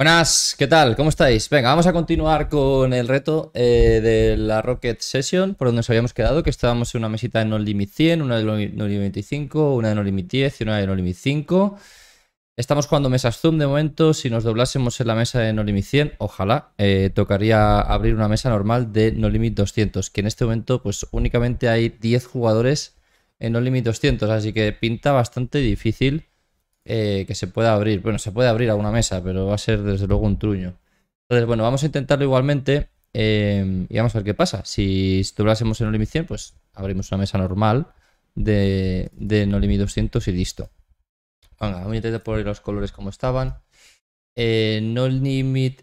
Buenas, ¿qué tal? ¿Cómo estáis? Venga, vamos a continuar con el reto eh, de la Rocket Session, por donde nos habíamos quedado, que estábamos en una mesita de No Limit 100, una de No Limit 25, una de No Limit 10 y una de No Limit 5. Estamos jugando mesas Zoom de momento, si nos doblásemos en la mesa de No Limit 100, ojalá, eh, tocaría abrir una mesa normal de No Limit 200, que en este momento pues únicamente hay 10 jugadores en No Limit 200, así que pinta bastante difícil eh, que se pueda abrir. Bueno, se puede abrir a una mesa, pero va a ser desde luego un truño. Entonces, bueno, vamos a intentarlo igualmente eh, y vamos a ver qué pasa. Si, estuviésemos en No Limit 100, pues abrimos una mesa normal de, de No Limit 200 y listo. Venga, voy a intentar poner los colores como estaban. Eh, no limit.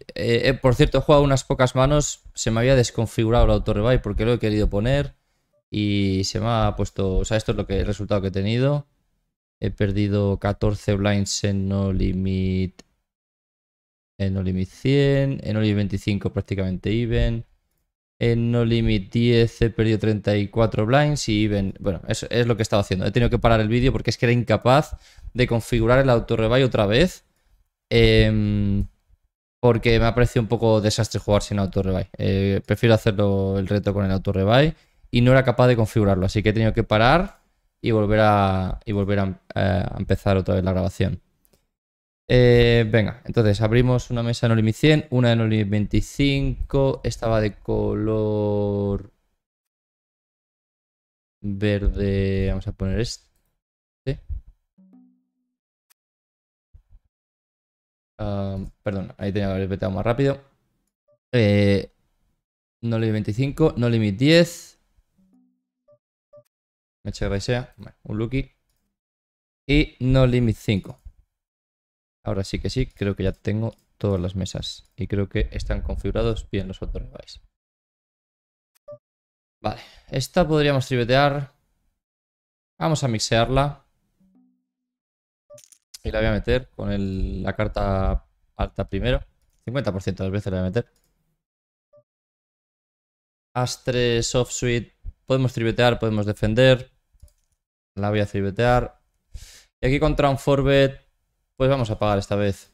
por cierto, he jugado unas pocas manos. Se me había desconfigurado el auto revive porque lo he querido poner. Y se me ha puesto. O sea, esto es lo que el resultado que he tenido. He perdido 14 blinds en no limit. En no limit 100. En no limit 25 prácticamente even. En no limit 10 he perdido 34 blinds y even. Bueno, eso es lo que estaba haciendo. He tenido que parar el vídeo porque es que era incapaz de configurar el auto-rebuy otra vez. Em, porque me ha parecido un poco desastre jugar sin auto Eh, prefiero hacerlo el reto con el auto-rebuy y no era capaz de configurarlo. Así que he tenido que parar y volver a, y volver a, eh, empezar otra vez la grabación. Eh, venga, entonces abrimos una mesa de limit 100, una de olimit 25, estaba de color verde, vamos a poner este. Ah, perdón, ahí tenía que haber más rápido. Eh, no limit 25, no limit 10. HRSA, sea un Lucky. Y no limit 5. Ahora sí que sí, creo que ya tengo todas las mesas. Y creo que están configurados bien los otros device. Vale, esta podríamos tribetear. Vamos a mixearla. Y la voy a meter con la carta alta primero. 50% de las veces la voy a meter. Astre, soft suite. Podemos tribetear, podemos defender. La voy a cibetear. Y aquí contra un forbet, pues vamos a pagar esta vez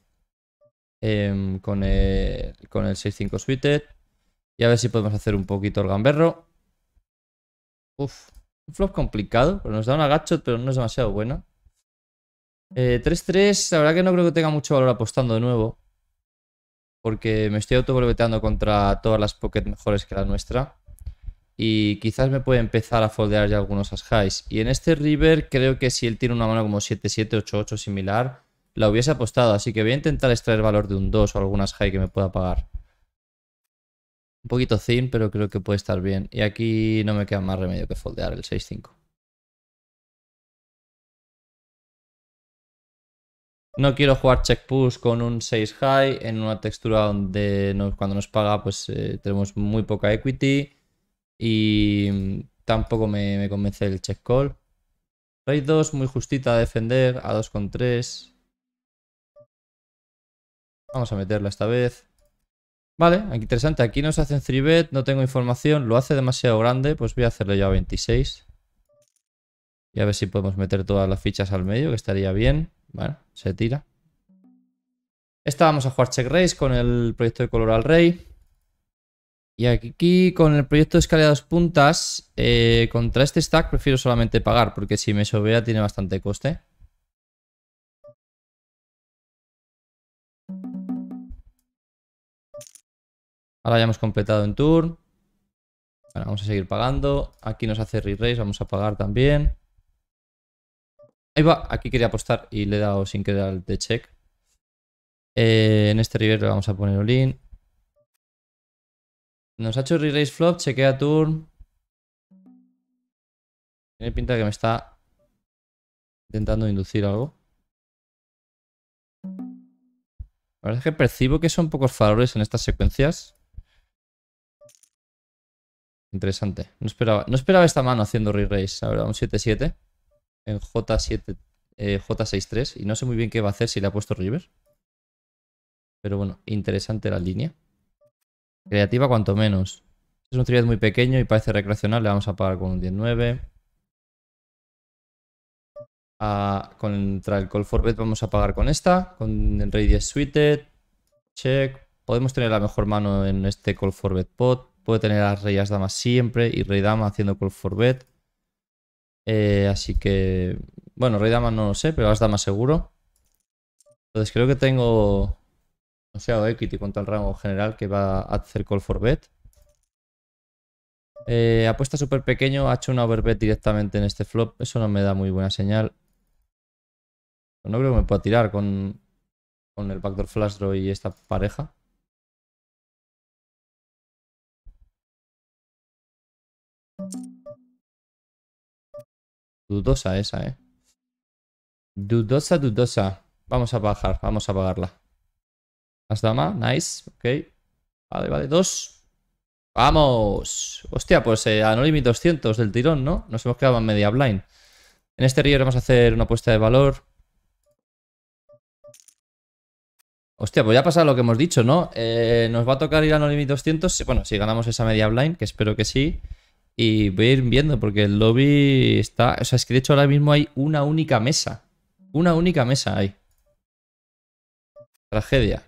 em, con el, con el 6-5 suited. Y a ver si podemos hacer un poquito el gamberro. Uf, un flop complicado, pues nos da un agacho, pero no es demasiado buena. 3-3, eh, la verdad que no creo que tenga mucho valor apostando de nuevo. Porque me estoy autovolveteando contra todas las pocket mejores que la nuestra y quizás me puede empezar a foldear ya algunos as highs. Y en este river creo que si él tiene una mano como 7-7, 8-8 similar, la hubiese apostado. Así que voy a intentar extraer valor de un 2 o algunas high que me pueda pagar. Un poquito thin, pero creo que puede estar bien. Y aquí no me queda más remedio que foldear el 6-5. No quiero jugar check push con un 6 high en una textura donde cuando nos paga pues eh, tenemos muy poca equity. Y mm, tampoco me, convence el check call. Rey 2, muy justita a defender, a 2 con 3. Vamos a meterla esta vez. Vale, aquí interesante. Aquí nos hacen 3 no tengo información. Lo hace demasiado grande, pues voy a hacerlo ya a 26. Y a ver si podemos meter todas las fichas al medio, que estaría bien. Bueno, se tira. Esta vamos a jugar check race con el proyecto de color al rey. Y aquí con el proyecto de escala dos puntas, eh, contra este stack prefiero solamente pagar, porque si me sobea tiene bastante coste. Ahora ya hemos completado en turn. vamos a seguir pagando. Aquí nos hace re-raise, vamos a pagar también. Ahí va, aquí quería apostar y le he dado sin querer al de check. Eh, en este river le vamos a poner all-in. Nos ha hecho re-raise flop, chequea turn. Tiene pinta que me está intentando inducir algo. La verdad es que percibo que son pocos faroles en estas secuencias. Interesante. No esperaba, no esperaba esta mano haciendo re-raise. un 7-7 en J7, eh, J6-3. Y no sé muy bien qué va a hacer si le ha puesto river. Pero bueno, interesante la línea. Creativa cuanto menos. Es un triad muy pequeño y parece recreacional. Le vamos a pagar con un 19. Ah, contra el Call for Bet vamos a pagar con esta. Con el Rey 10 Suited. Check. Podemos tener la mejor mano en este Call for Bet pot. Puede tener a reyes damas siempre y Rey Dama haciendo Call for Bet. Eh, así que, bueno, Rey Dama no lo sé, pero As Dama seguro. Entonces creo que tengo Demasiado equity contra el rango general que va a hacer call for bet. Eh, apuesta súper pequeño, ha hecho una overbet directamente en este flop. Eso no me da muy buena señal. No creo que me pueda tirar con, con el backdoor flash draw y esta pareja. Dudosa esa, eh. Dudosa, dudosa. Vamos a bajar, vamos a pagarla. Las dama, nice, ok. Vale, vale, dos. ¡Vamos! Hostia, pues a no 200 del tirón, ¿no? Nos hemos quedado en media blind. En este río vamos a hacer una apuesta de valor. Hostia, pues ya ha pasado lo que hemos dicho, ¿no? Eh, nos va a tocar ir a no 200. Bueno, si ganamos esa media blind, que espero que sí. Y voy a ir viendo porque el lobby está... O sea, es que de hecho ahora mismo hay una única mesa. Una única mesa ahí. Tragedia.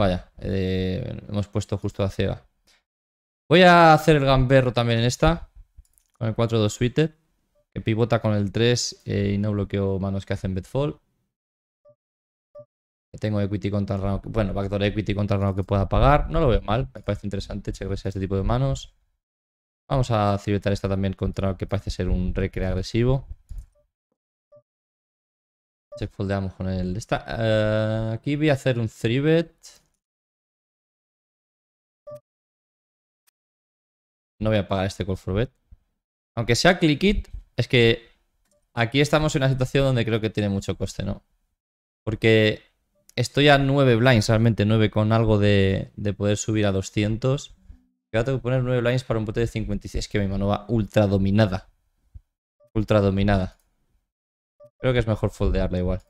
Vaya, eh, hemos puesto justo a ceba. Voy a hacer el gamberro también en esta. Con el 4-2 suited. Que pivota con el 3 eh, y no bloqueo manos que hacen bedfall. Tengo equity contra el rango. Bueno, backdoor equity contra rango que pueda pagar. No lo veo mal. Me parece interesante chequearse este tipo de manos. Vamos a cibetar esta también contra lo que parece ser un recre agresivo. Check con el esta. Eh, aquí voy a hacer un 3 No voy a pagar este call for bet. Aunque sea click it, es que aquí estamos en una situación donde creo que tiene mucho coste, ¿no? Porque estoy a 9 blinds, realmente 9 con algo de, poder subir a 200. Ahora tengo que poner 9 blinds para un bote de 56. Es que mi mano va ultra dominada. Ultra dominada. Creo que es mejor foldearla igual.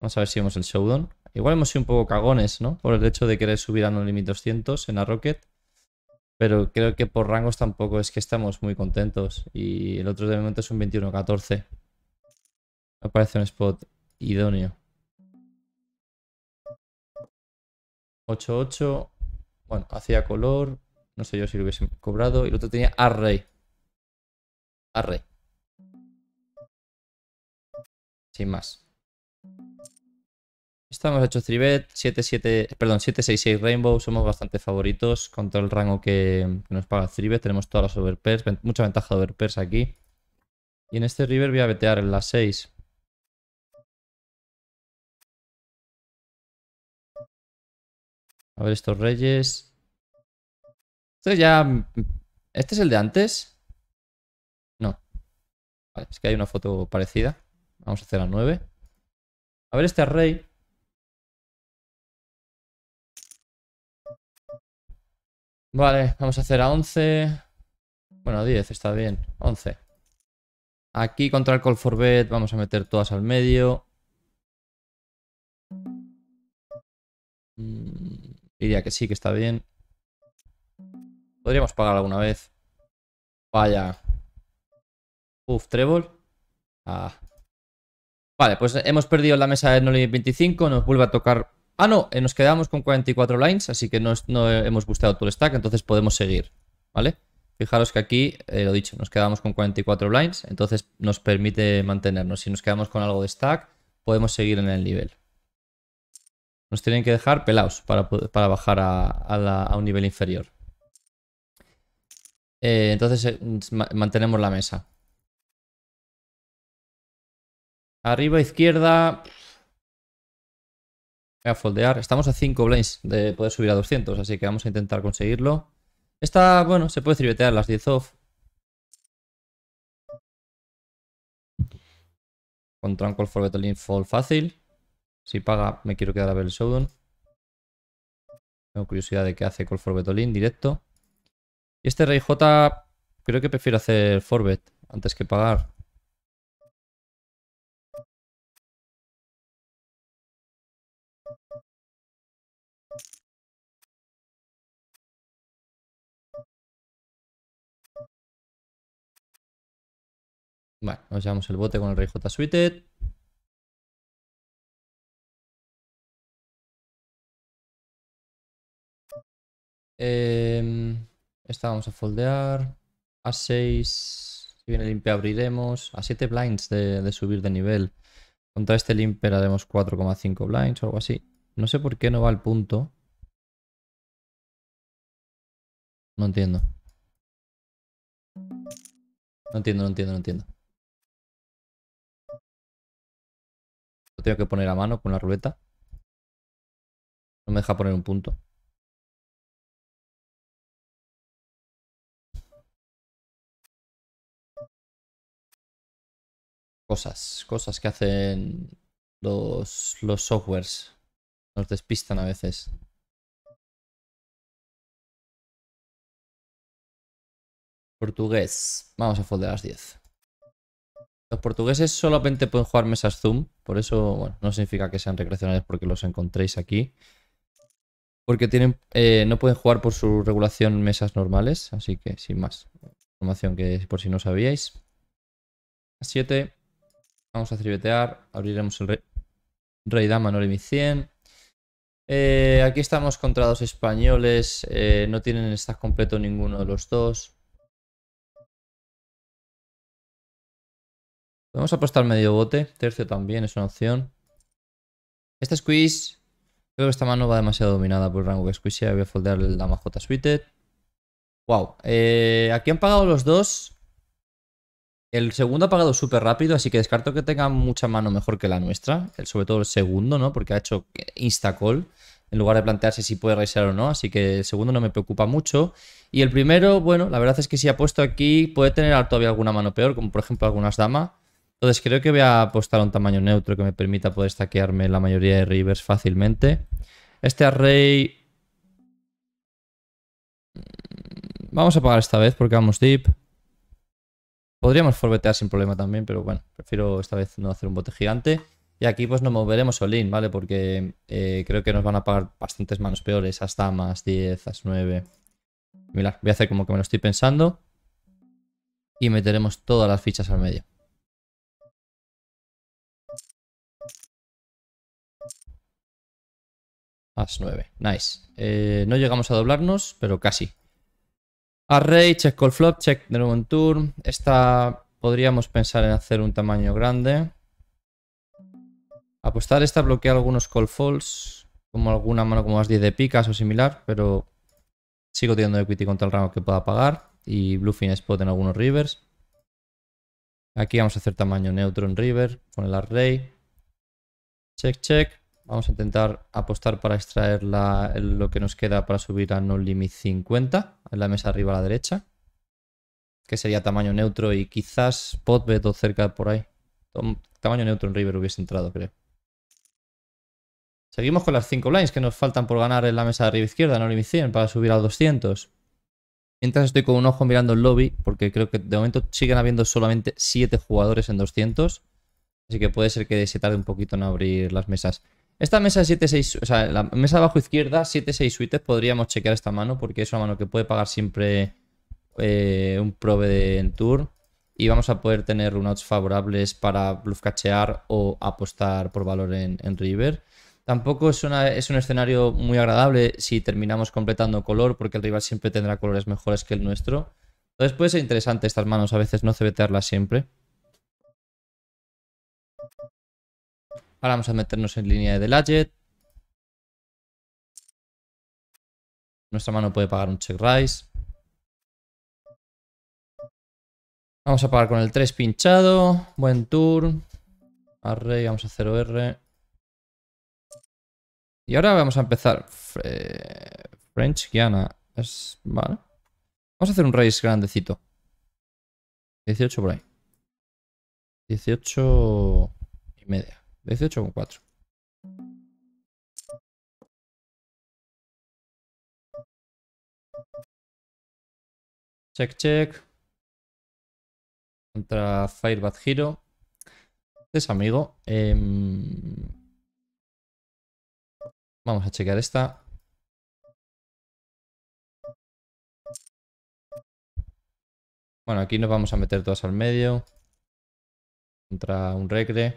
Vamos a ver si vemos el showdown. Igual hemos sido un poco cagones, ¿no? Por el hecho de querer subir a un límite 200 en la Rocket. Pero creo que por rangos tampoco es que estamos muy contentos. Y el otro de momento es un 21-14. Me parece un spot idóneo. 8-8. Bueno, hacía color. No sé yo si lo hubiesen cobrado. Y el otro tenía array. Array. Sin más. Estamos hecho 3bet, 77, perdón, 766 Rainbow, somos bastante favoritos con todo el rango que, nos paga 3bet, tenemos todas las overpairs, mucha ventaja de overpairs aquí. Y en este river voy a vetear en la 6. A ver estos reyes. Este ya... ¿Este es el de antes? No. Vale, es que hay una foto parecida. Vamos a hacer la 9. A ver este rey. Vale, vamos a hacer a 11. Bueno, 10 está bien. 11. Aquí contra el call for bet vamos a meter todas al medio. Mm, diría que sí, que está bien. Podríamos pagar alguna vez. Vaya. Uf, treble. Ah. Vale, pues hemos perdido la mesa de Noli25. Nos vuelve a tocar Ah, no, eh, nos quedamos con 44 lines, así que no, hemos busteado todo el stack, entonces podemos seguir, ¿vale? Fijaros que aquí, eh, lo dicho, nos quedamos con 44 lines, entonces nos permite mantenernos. Si nos quedamos con algo de stack, podemos seguir en el nivel. Nos tienen que dejar pelados para, bajar a, un nivel inferior. Eh, entonces mantenemos la mesa. Arriba, izquierda, a foldear. Estamos a 5 blinds de poder subir a 200, así que vamos a intentar conseguirlo. Esta, bueno, se puede tribetear las 10 off. Con call for Betolin Fall fácil. Si paga, me quiero quedar a ver el showdown. Tengo curiosidad de qué hace Call for directo. Y este Rey J creo que prefiero hacer Forbet antes que pagar. Vale, nos llevamos el bote con el rey J suited. Em, esta vamos a foldear. A 6. Si viene limpia abriremos. A 7 blinds de, subir de nivel. Contra este limper haremos 4,5 blinds o algo así. No sé por qué no va al punto. No entiendo. No entiendo, no entiendo, no entiendo. tengo que poner a mano con la ruleta. No me deja poner un punto. Cosas, cosas que hacen los, softwares. Nos despistan a veces. Portugués. Vamos a folder las 10. Los portugueses solamente pueden jugar mesas Zoom. Por eso, bueno, no significa que sean recreacionales porque los encontréis aquí. Porque tienen, eh, no pueden jugar por su regulación mesas normales, así que sin más. Información que por si no sabíais. 7. Vamos a cribetear, Abriremos el rey, dama, no 100. Eh, aquí estamos contra dos españoles. Eh, no tienen stack completo ninguno de los dos. Podemos apostar medio bote. Tercio también es una opción. Esta squeeze... Creo que esta mano va demasiado dominada por el rango que squeeze. Voy a foldear el dama J suited. Wow. Eh, aquí han pagado los dos. El segundo ha pagado súper rápido, así que descarto que tenga mucha mano mejor que la nuestra. sobre todo el segundo, ¿no? Porque ha hecho instacall en lugar de plantearse si puede reisear o no. Así que el segundo no me preocupa mucho. Y el primero, bueno, la verdad es que si ha puesto aquí, puede tener todavía alguna mano peor, como por ejemplo algunas damas. Entonces creo que voy a apostar a un tamaño neutro que me permita poder stackearme la mayoría de rivers fácilmente. Este array... Mm, vamos a pagar esta vez porque vamos deep. Podríamos forbetear sin problema también, pero bueno, prefiero esta vez no hacer un bote gigante. Y aquí pues nos moveremos all-in, ¿vale? Porque eh, creo que nos van a pagar bastantes manos peores, hasta más 10, más 9. Mirad, voy a hacer como que me lo estoy pensando. Y meteremos todas las fichas al medio. As 9. Nice. Eh, no llegamos a doblarnos, pero casi. Array, check call flop, check de nuevo en turn. Esta podríamos pensar en hacer un tamaño grande. Apostar esta bloquea algunos call falls, como alguna mano como as 10 de picas o similar, pero sigo teniendo equity contra el rango que pueda pagar y bluffing spot en algunos rivers. Aquí vamos a hacer tamaño neutro en river con el array. Check, check. Vamos a intentar apostar para extraer lo que nos queda para subir a No Limit 50, en la mesa arriba a la derecha, que sería tamaño neutro y quizás bet o cerca por ahí. Tamaño neutro en River hubiese entrado, creo. Seguimos con las 5 lines que nos faltan por ganar en la mesa de arriba izquierda, No Limit 100, para subir a 200. Mientras estoy con un ojo mirando el lobby, porque creo que de momento siguen habiendo solamente 7 jugadores en 200. Así que puede ser que se tarde un poquito en abrir las mesas. Esta mesa de o sea, la mesa de abajo izquierda, 7-6 suites, podríamos chequear esta mano porque es una mano que puede pagar siempre eh, un prove en tour y vamos a poder tener runouts favorables para bluff cachear o apostar por valor en, river. Tampoco es, es un escenario muy agradable si terminamos completando color porque el rival siempre tendrá colores mejores que el nuestro. Entonces puede ser interesante estas manos, a veces no CBTarlas siempre. Ahora vamos a meternos en línea de Delaget. Nuestra mano puede pagar un check rise. Vamos a pagar con el 3 pinchado. Buen tour. Array, vamos a 0R. Y ahora vamos a empezar. French Guiana. Es... Vale. Vamos a hacer un raise grandecito. 18 por ahí. 18 y media. 18,4. Check, check. Contra Firebat Hero. Este es amigo. Em, vamos a chequear esta. Bueno, aquí nos vamos a meter todas al medio. Contra un regre.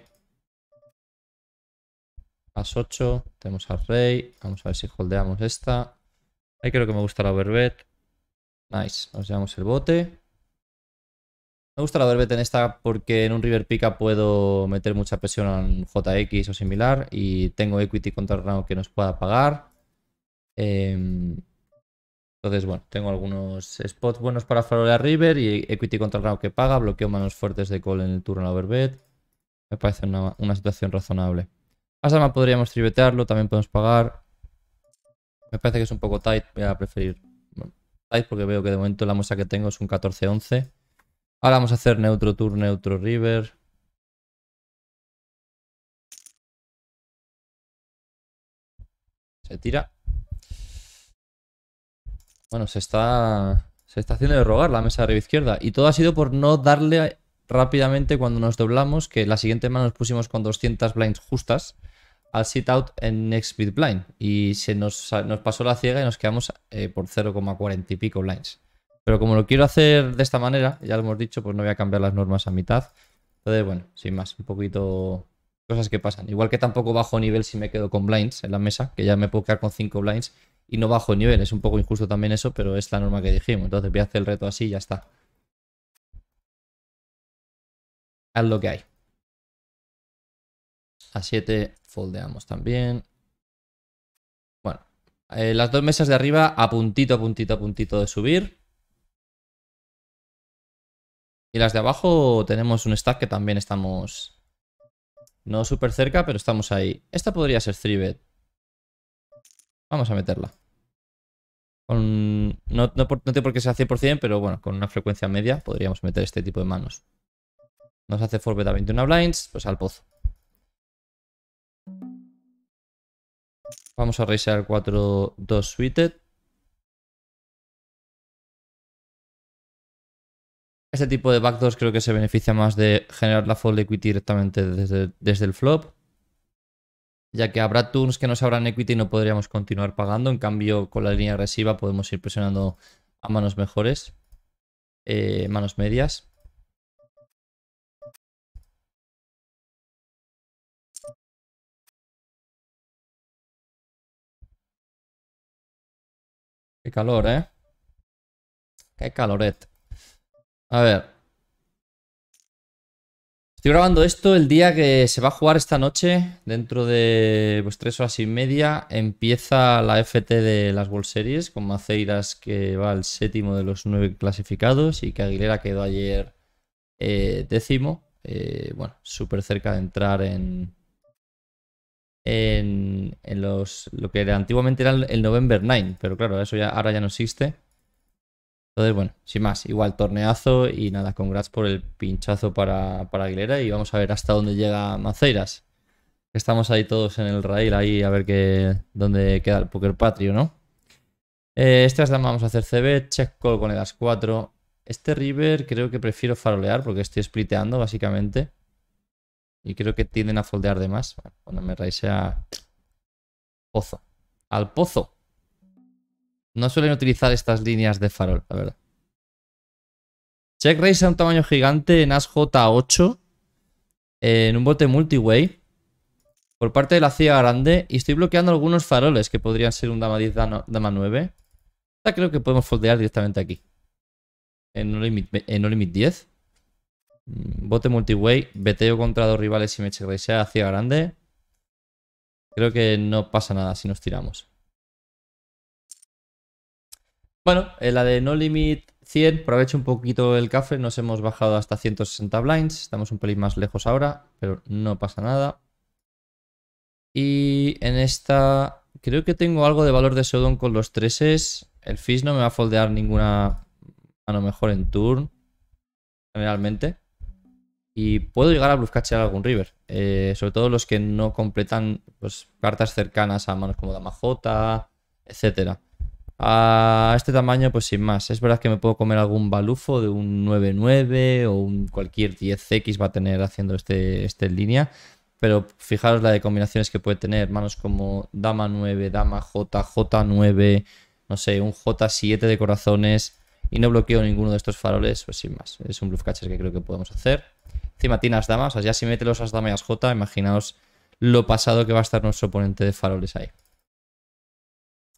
As 8, tenemos al Rey. Vamos a ver si holdeamos esta. Ahí creo que me gusta la overbet. Nice, nos llevamos el bote. Me gusta la overbet en esta porque en un river pica puedo meter mucha presión en JX o similar. Y tengo equity contra el round que nos pueda pagar. Em, entonces, bueno, tengo algunos spots buenos para farolear River y equity contra el round que paga, bloqueo manos fuertes de call en el turno overbet. Me parece una situación razonable. Asama podríamos tribetearlo, también podemos pagar. Me parece que es un poco tight, voy a preferir tight porque veo que de momento la mesa que tengo es un 14-11. Ahora vamos a hacer neutro tour, neutro river. Se tira. Bueno, se está, se está haciendo de rogar la mesa de arriba izquierda. Y todo ha sido por no darle rápidamente cuando nos doblamos que la siguiente mano nos pusimos con 200 blinds justas al sit out en next bit blind y se nos, nos, pasó la ciega y nos quedamos eh, por 0,40 y pico blinds. Pero como lo quiero hacer de esta manera, ya lo hemos dicho, pues no voy a cambiar las normas a mitad. Entonces, bueno, sin más, un poquito cosas que pasan. Igual que tampoco bajo nivel si me quedo con blinds en la mesa, que ya me puedo quedar con 5 blinds y no bajo nivel. Es un poco injusto también eso, pero es la norma que dijimos. Entonces voy a hacer el reto así y ya está. lo que hay. A 7 foldeamos también. Bueno, eh, las dos mesas de arriba a puntito, a puntito, a puntito de subir. Y las de abajo tenemos un stack que también estamos... No súper cerca, pero estamos ahí. Esta podría ser 3 Vamos a meterla. Con, no, no, no, tiene por qué ser 100%, pero bueno, con una frecuencia media podríamos meter este tipo de manos. Nos hace forbet a 21 blinds, pues al pozo. Vamos a revisar 4-2 suited. Este tipo de backdoors creo que se beneficia más de generar la fold equity directamente desde, desde el flop. Ya que habrá turns que no se abran equity y no podríamos continuar pagando. En cambio, con la línea agresiva podemos ir presionando a manos mejores. Eh, manos medias. calor, ¿eh? Qué caloret. A ver. Estoy grabando esto el día que se va a jugar esta noche. Dentro de pues, tres horas y media empieza la FT de las World Series con Maceiras que va al séptimo de los nueve clasificados y que Aguilera quedó ayer eh, décimo. Eh, bueno, súper cerca de entrar en, en, los, lo que antiguamente era el November 9, pero claro, eso ya ahora ya no existe. Entonces, bueno, sin más, igual torneazo y nada, congrats por el pinchazo para, para Aguilera y vamos a ver hasta dónde llega Maceiras. Estamos ahí todos en el rail, ahí a ver qué, dónde queda el Poker Patrio, ¿no? Eh, este vamos a hacer CB, check call con el As 4. Este River creo que prefiero farolear porque estoy spliteando básicamente. Y creo que tienden a foldear de más. Bueno, cuando me sea Pozo. Al pozo. No suelen utilizar estas líneas de farol, la verdad. Check raise a un tamaño gigante en As J8. En un bote multiway. Por parte de la CIA grande. Y estoy bloqueando algunos faroles que podrían ser un dama 10, dama 9. creo que podemos foldear directamente aquí. En no limit, en no limit 10. Mm, bote multiway, beteo contra dos rivales y me sea hacia grande. Creo que no pasa nada si nos tiramos. Bueno, en la de No Limit 100, aprovecho un poquito el café, nos hemos bajado hasta 160 blinds, estamos un pelín más lejos ahora, pero no pasa nada. Y en esta creo que tengo algo de valor de sodon con los 3s, el Fish no me va a foldear ninguna a lo mejor en turn, generalmente. Y puedo llegar a a algún river. Eh, sobre todo los que no completan pues, cartas cercanas a manos como Dama J, etc. A este tamaño, pues sin más. Es verdad que me puedo comer algún balufo de un 9-9 o un cualquier 10X va a tener haciendo este, este línea. Pero fijaros la de combinaciones que puede tener. Manos como Dama 9, Dama J, J9, no sé, un J7 de corazones. Y no bloqueo ninguno de estos faroles, pues sin más. Es un bluff que creo que podemos hacer. Encima tiene damas, o sea, ya si mete los as dama y imaginaos lo pasado que va a estar nuestro oponente de faroles ahí.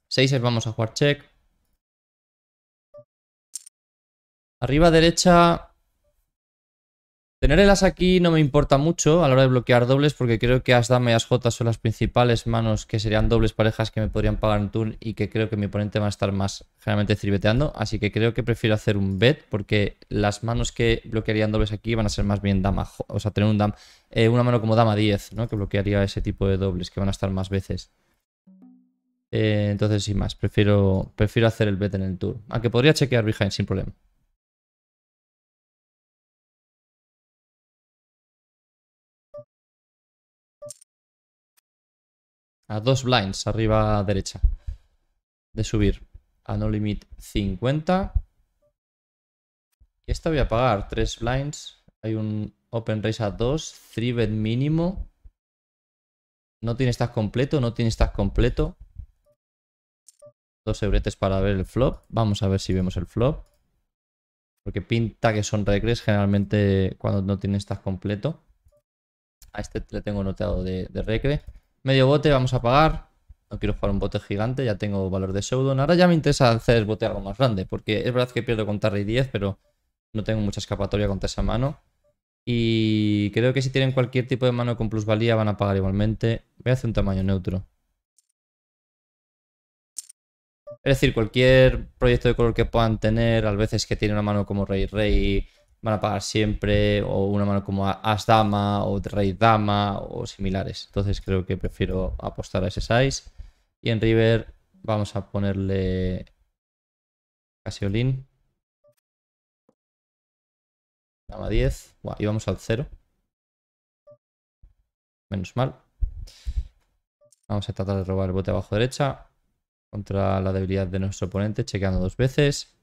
6 vamos a jugar check. Arriba derecha Tener el as aquí no me importa mucho a la hora de bloquear dobles porque creo que as, dama y as, son las principales manos que serían dobles parejas que me podrían pagar en turn y que creo que mi oponente va a estar más generalmente cribeteando, Así que creo que prefiero hacer un bet porque las manos que bloquearían dobles aquí van a ser más bien dama, o sea, tener un dam, eh, una mano como dama 10, ¿no? Que bloquearía ese tipo de dobles que van a estar más veces. Eh, entonces, sin más, prefiero, prefiero hacer el bet en el tour. Aunque podría chequear behind sin problema. a dos blinds arriba derecha de subir a no limit 50. Y esta voy a pagar tres blinds. Hay un open raise a dos, three bet mínimo. No tiene stack completo, no tiene stack completo. Dos ebretes para ver el flop. Vamos a ver si vemos el flop. Porque pinta que son regres generalmente cuando no tiene stack completo. A este le tengo noteado de, de Medio bote vamos a pagar. No quiero jugar un bote gigante, ya tengo valor de pseudo. Ahora ya me interesa hacer bote algo más grande, porque es verdad que pierdo con Tarry 10, pero no tengo mucha escapatoria contra esa mano. Y creo que si tienen cualquier tipo de mano con plusvalía van a pagar igualmente. Voy a hacer un tamaño neutro. Es decir, cualquier proyecto de color que puedan tener, a veces que tienen una mano como rey rey van a pagar siempre, o una mano como As Dama o Rey Dama o similares. Entonces creo que prefiero apostar a ese size. Y en River vamos a ponerle Casiolin Dama 10. y vamos al 0. Menos mal. Vamos a tratar de robar el bote abajo derecha. Contra la debilidad de nuestro oponente, chequeando dos veces.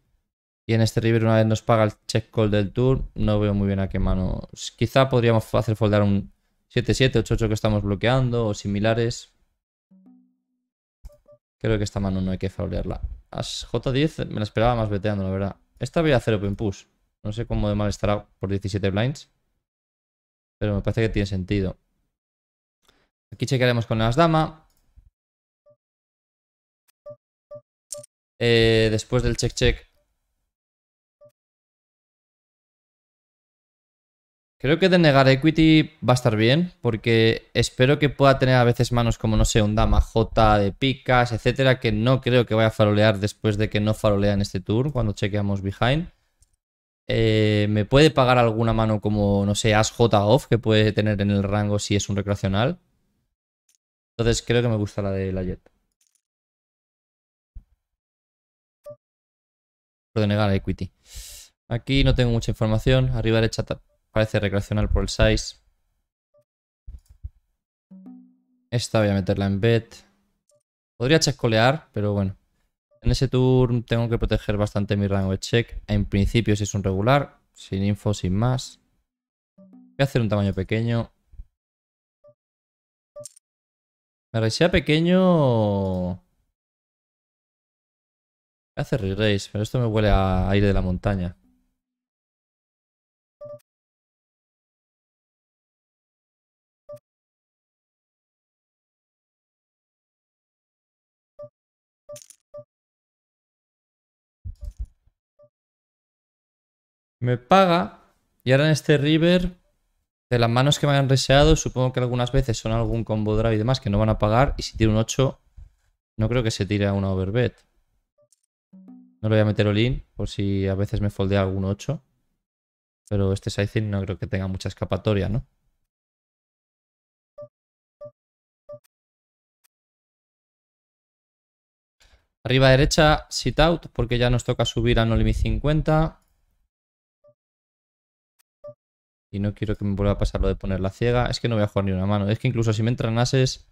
Y en este river, una vez nos paga el check call del tour, no veo muy bien a qué mano. Quizá podríamos hacer foldar un 7-7, 8-8 que estamos bloqueando o similares. Creo que esta mano no hay que foldarla. As J10 me la esperaba más veteando, la verdad. Esta voy a hacer open push. No sé cómo de mal estará por 17 blinds. Pero me parece que tiene sentido. Aquí chequearemos con las damas. Eh, después del check check Creo que Denegar Equity va a estar bien, porque espero que pueda tener a veces manos como, no sé, un Dama J de picas, etcétera, que no creo que vaya a farolear después de que no farolea en este tour, cuando chequeamos behind. Eh, me puede pagar alguna mano como, no sé, As J off, que puede tener en el rango si es un recreacional. Entonces creo que me gusta la de la Jet. Por Denegar Equity. Aquí no tengo mucha información. Arriba derecha Parece recreacional por el size. Esta voy a meterla en bet. Podría checolear pero bueno. En ese turn tengo que proteger bastante mi rango de check. En principio si es un regular, sin info, sin más. Voy a hacer un tamaño pequeño. Me sea pequeño... Voy a hacer re pero esto me huele a aire de la montaña. Me paga. Y ahora en este river, de las manos que me han reseado, supongo que algunas veces son algún combo drive y demás que no van a pagar. Y si tiro un 8, no creo que se tire a una overbet. No le voy a meter all-in por si a veces me foldea algún 8. Pero este sizing no creo que tenga mucha escapatoria, ¿no? Arriba derecha, sit out, porque ya nos toca subir a no limit 50. Y no quiero que me vuelva a pasar lo de poner la ciega. Es que no voy a jugar ni una mano. Es que incluso si me entran ases...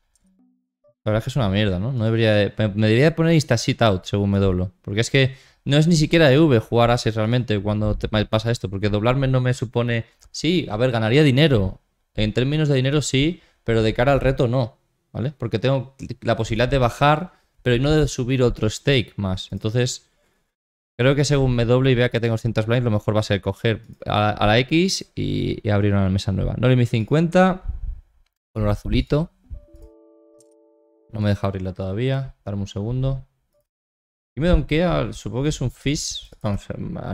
La verdad es que es una mierda, ¿no? no debería me, debería de poner insta sit out según me doblo. Porque es que no es ni siquiera de V jugar ases realmente cuando te pasa esto. Porque doblarme no me supone... Sí, a ver, ganaría dinero. En términos de dinero sí, pero de cara al reto no. ¿Vale? Porque tengo la posibilidad de bajar, pero no de subir otro stake más. Entonces Creo que según me doble y vea que tengo 200 blinds, lo mejor va a ser coger a, la X y, abrir una mesa nueva. No mi 50, color azulito. No me deja abrirla todavía. Darme un segundo. Y me donkea, supongo que es un fish, al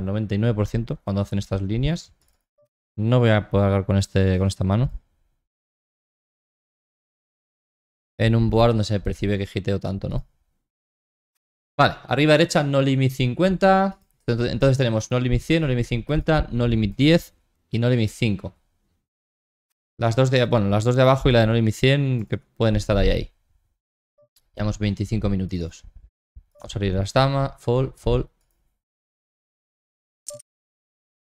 99% cuando hacen estas líneas. No voy a poder hablar con, este, con esta mano. En un board donde se percibe que giteo tanto, ¿no? Vale, arriba derecha no limit 50. Entonces tenemos no limit 100, no limit 50, no limit 10 y no limit 5. Las dos de, las dos de abajo y la de no limit 100 que pueden estar ahí ahí. Llevamos 25 minutitos. Vamos a abrir la damas, fall, fall.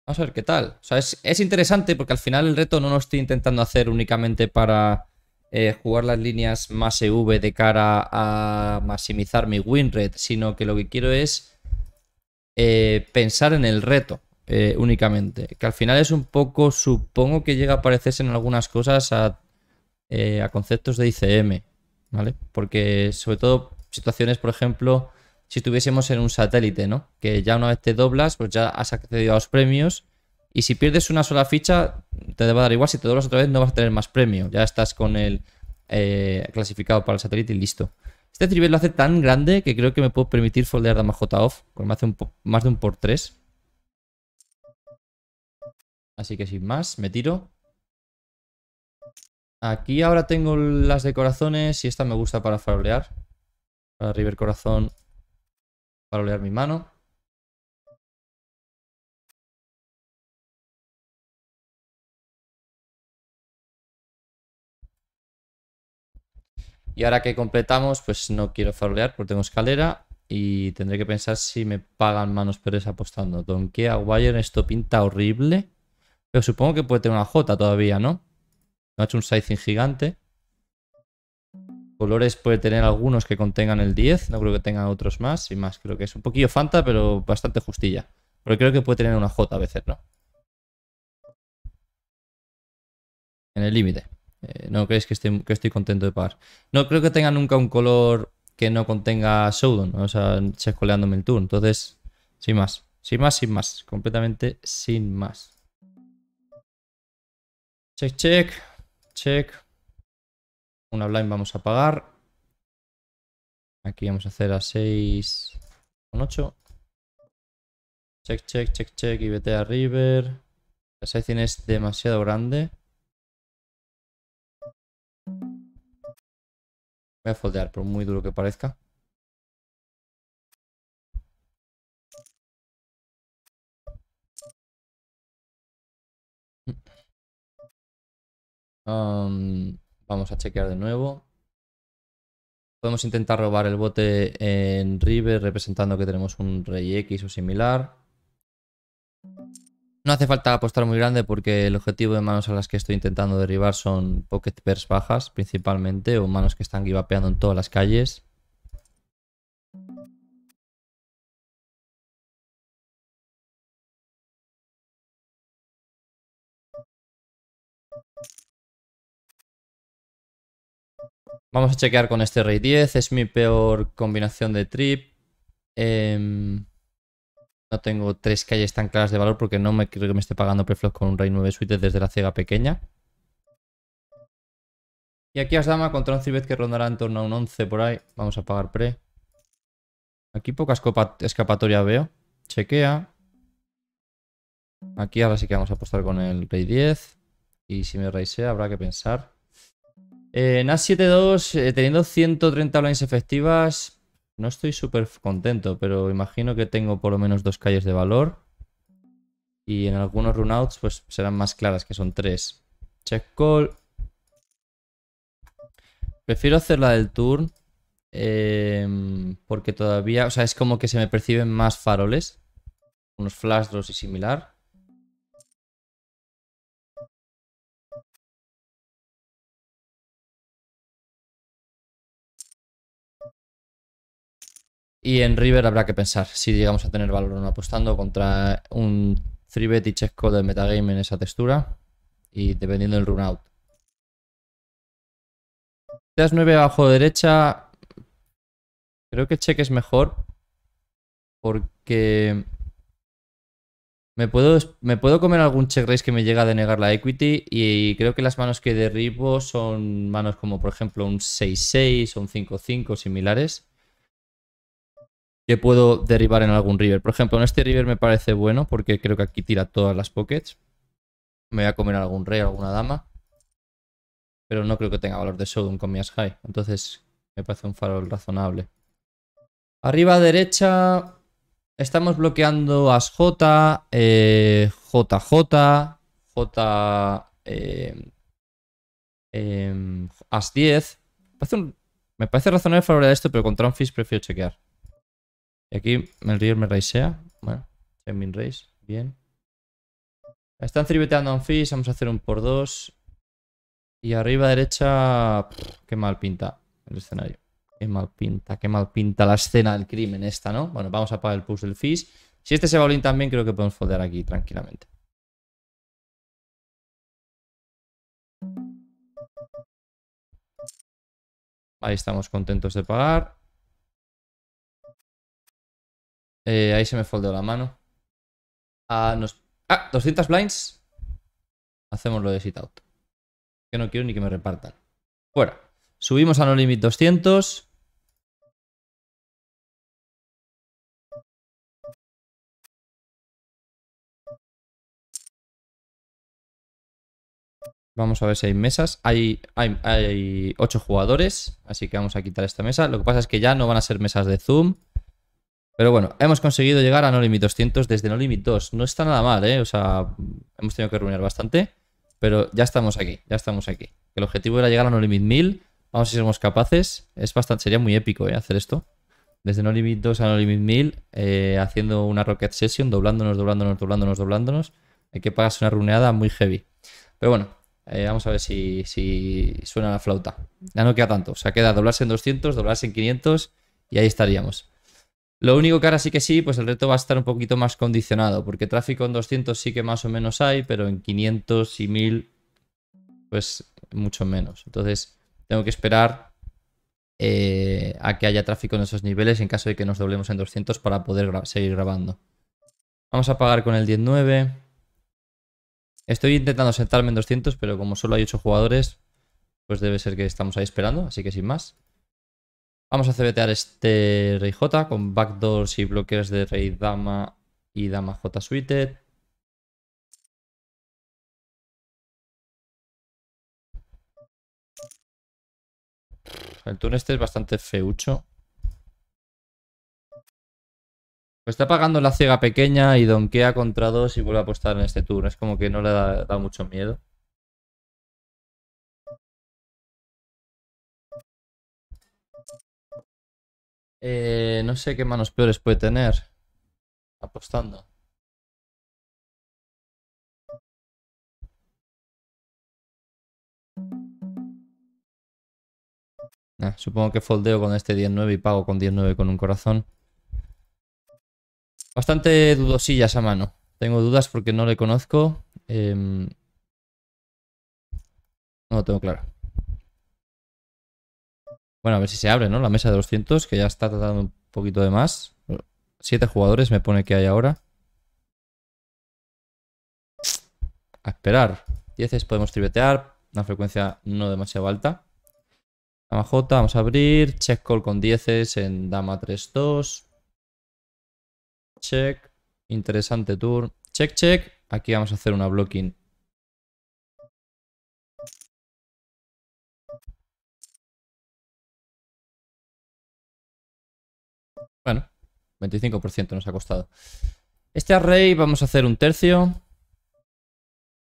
Vamos a ver qué tal. O sea, es interesante porque al final el reto no lo estoy intentando hacer únicamente para eh, jugar las líneas más EV de cara a maximizar mi win rate, sino que lo que quiero es eh, pensar en el reto eh, únicamente. Que al final es un poco, supongo que llega a parecerse en algunas cosas a, a conceptos de ICM, ¿vale? Porque sobre todo situaciones, por ejemplo, si estuviésemos en un satélite, ¿no? Que ya una vez te doblas, pues ya has accedido a los premios y si pierdes una sola ficha, te va a dar igual. Si te doblas otra vez, no vas a tener más premio. Ya estás con el eh, clasificado para el satélite y listo. Este trivel lo hace tan grande que creo que me puedo permitir foldear dama J off. Porque me hace un más de un por 3. Así que sin más, me tiro. Aquí ahora tengo las de corazones y esta me gusta para farolear. Para River Corazón farolear mi mano. Y ahora que completamos, pues no quiero farolear porque tengo escalera y tendré que pensar si me pagan manos peores apostando. Donkey Wire, esto pinta horrible. Pero supongo que puede tener una J todavía, ¿no? No ha hecho un sizing gigante. Colores puede tener algunos que contengan el 10. No creo que tengan otros más. Y más, creo que es un poquillo Fanta, pero bastante justilla. Pero creo que puede tener una J a veces, ¿no? En el límite. Eh, no creéis que estoy, contento de pagar. No creo que tenga nunca un color que no contenga Showdown, o sea, chescoleándome el turn Entonces, sin más, sin más, sin más, completamente sin más. Check, check, check. Una blind vamos a pagar. Aquí vamos a hacer a 6 con 8. Check, check, check, check y vete a river. La 6 es demasiado grande. a foldear, por muy duro que parezca. Mm. Um, vamos a chequear de nuevo. Podemos intentar robar el bote en River representando que tenemos un rey X o similar. No hace falta apostar muy grande porque el objetivo de manos a las que estoy intentando derribar son pocket pairs bajas principalmente o manos que están givapeando en todas las calles. Vamos a chequear con este rey 10, es mi peor combinación de trip. Em, no tengo tres calles tan claras de valor porque no me creo que me esté pagando preflop con un rey 9 suite desde la cega pequeña. Y aquí Asdama dama contra un cibet que rondará en torno a un 11 por ahí. Vamos a pagar pre. Aquí poca escapatoria veo. Chequea. Aquí ahora sí que vamos a apostar con el rey 10. Y si me raise habrá que pensar. En Nas 7-2, teniendo 130 blinds efectivas, no estoy súper contento, pero imagino que tengo por lo menos dos calles de valor. Y en algunos runouts pues serán más claras, que son tres. Check call. Prefiero hacer la del turn. Em, porque todavía, o sea, es como que se me perciben más faroles. Unos flash y similar. Y en River habrá que pensar si llegamos a tener valor o no apostando contra un 3 y Chesco del metagame en esa textura. Y dependiendo del run out. Das 9 abajo derecha. Creo que check es mejor. Porque me puedo, me puedo comer algún check raise que me llega a denegar la equity y creo que las manos que derribo son manos como por ejemplo un 6-6 o un 5-5 similares que puedo derribar en algún river. Por ejemplo, en este river me parece bueno porque creo que aquí tira todas las pockets. Me voy a comer algún rey, o alguna dama. Pero no creo que tenga valor de showdown con mi as high. Entonces me parece un farol razonable. Arriba a derecha estamos bloqueando eh, eh, em, as J, JJ, J, as 10. Me parece, razonable el favor de esto, pero con un fish prefiero chequear. Y aquí el río me raisea. Bueno, semin race, bien. Están a un fish, vamos a hacer un por dos. Y arriba derecha... qué mal pinta el escenario. Qué mal pinta, qué mal pinta la escena del crimen esta, ¿no? Bueno, vamos a pagar el push del fish. Si este se va bien también, creo que podemos foldear aquí tranquilamente. Ahí estamos contentos de pagar. Eh, ahí se me foldeó la mano. Ah, nos... 200 ah, blinds. Hacemos lo de sit out. Que no quiero ni que me repartan. Fuera. Subimos a no limit 200. Vamos a ver si hay mesas. Hay, hay, hay, 8 jugadores, así que vamos a quitar esta mesa. Lo que pasa es que ya no van a ser mesas de Zoom. Pero bueno, hemos conseguido llegar a No Limit 200 desde No Limit 2. No está nada mal, ¿eh? O sea, hemos tenido que runear bastante. Pero ya estamos aquí, ya estamos aquí. El objetivo era llegar a No Limit 1000. Vamos a ver si somos capaces. Es bastante, sería muy épico, ¿eh? Hacer esto. Desde No Limit 2 a No Limit 1000, eh, haciendo una Rocket Session, doblándonos, doblándonos, doblándonos, doblándonos. Hay eh, que pagarse una runeada muy heavy. Pero bueno, eh, vamos a ver si, si suena la flauta. Ya no queda tanto. O sea, queda doblarse en 200, doblarse en 500 y ahí estaríamos. Lo único que ahora sí que sí, pues el reto va a estar un poquito más condicionado, porque tráfico en 200 sí que más o menos hay, pero en 500 y 1000, pues mucho menos. Entonces, tengo que esperar eh, a que haya tráfico en esos niveles en caso de que nos doblemos en 200 para poder seguir grabando. Vamos a pagar con el 19. Estoy intentando sentarme en 200, pero como solo hay 8 jugadores, pues debe ser que estamos ahí esperando, así que sin más. Vamos a cbtear este rey J con backdoors y bloqueos de rey dama y dama J suited. El turn este es bastante feucho. Pues está pagando la ciega pequeña y donkea contra dos y vuelve a apostar en este turn. Es como que no le da mucho miedo. Eh, no sé qué manos peores puede tener. Apostando. Ah, supongo que foldeo con este 10-9 y pago con 10-9 con un corazón. Bastante dudosillas a mano. Tengo dudas porque no le conozco. Em, no lo tengo claro. Bueno, a ver si se abre, ¿no? La mesa de 200, que ya está tratando un poquito de más. Siete jugadores me pone que hay ahora. A esperar. Dieces podemos trivetear. Una frecuencia no demasiado alta. Dama J, vamos a abrir. Check call con dieces en Dama 3-2. Check. Interesante tour. Check, check. Aquí vamos a hacer una blocking Bueno, ah, 25% nos ha costado. Este array vamos a hacer un tercio.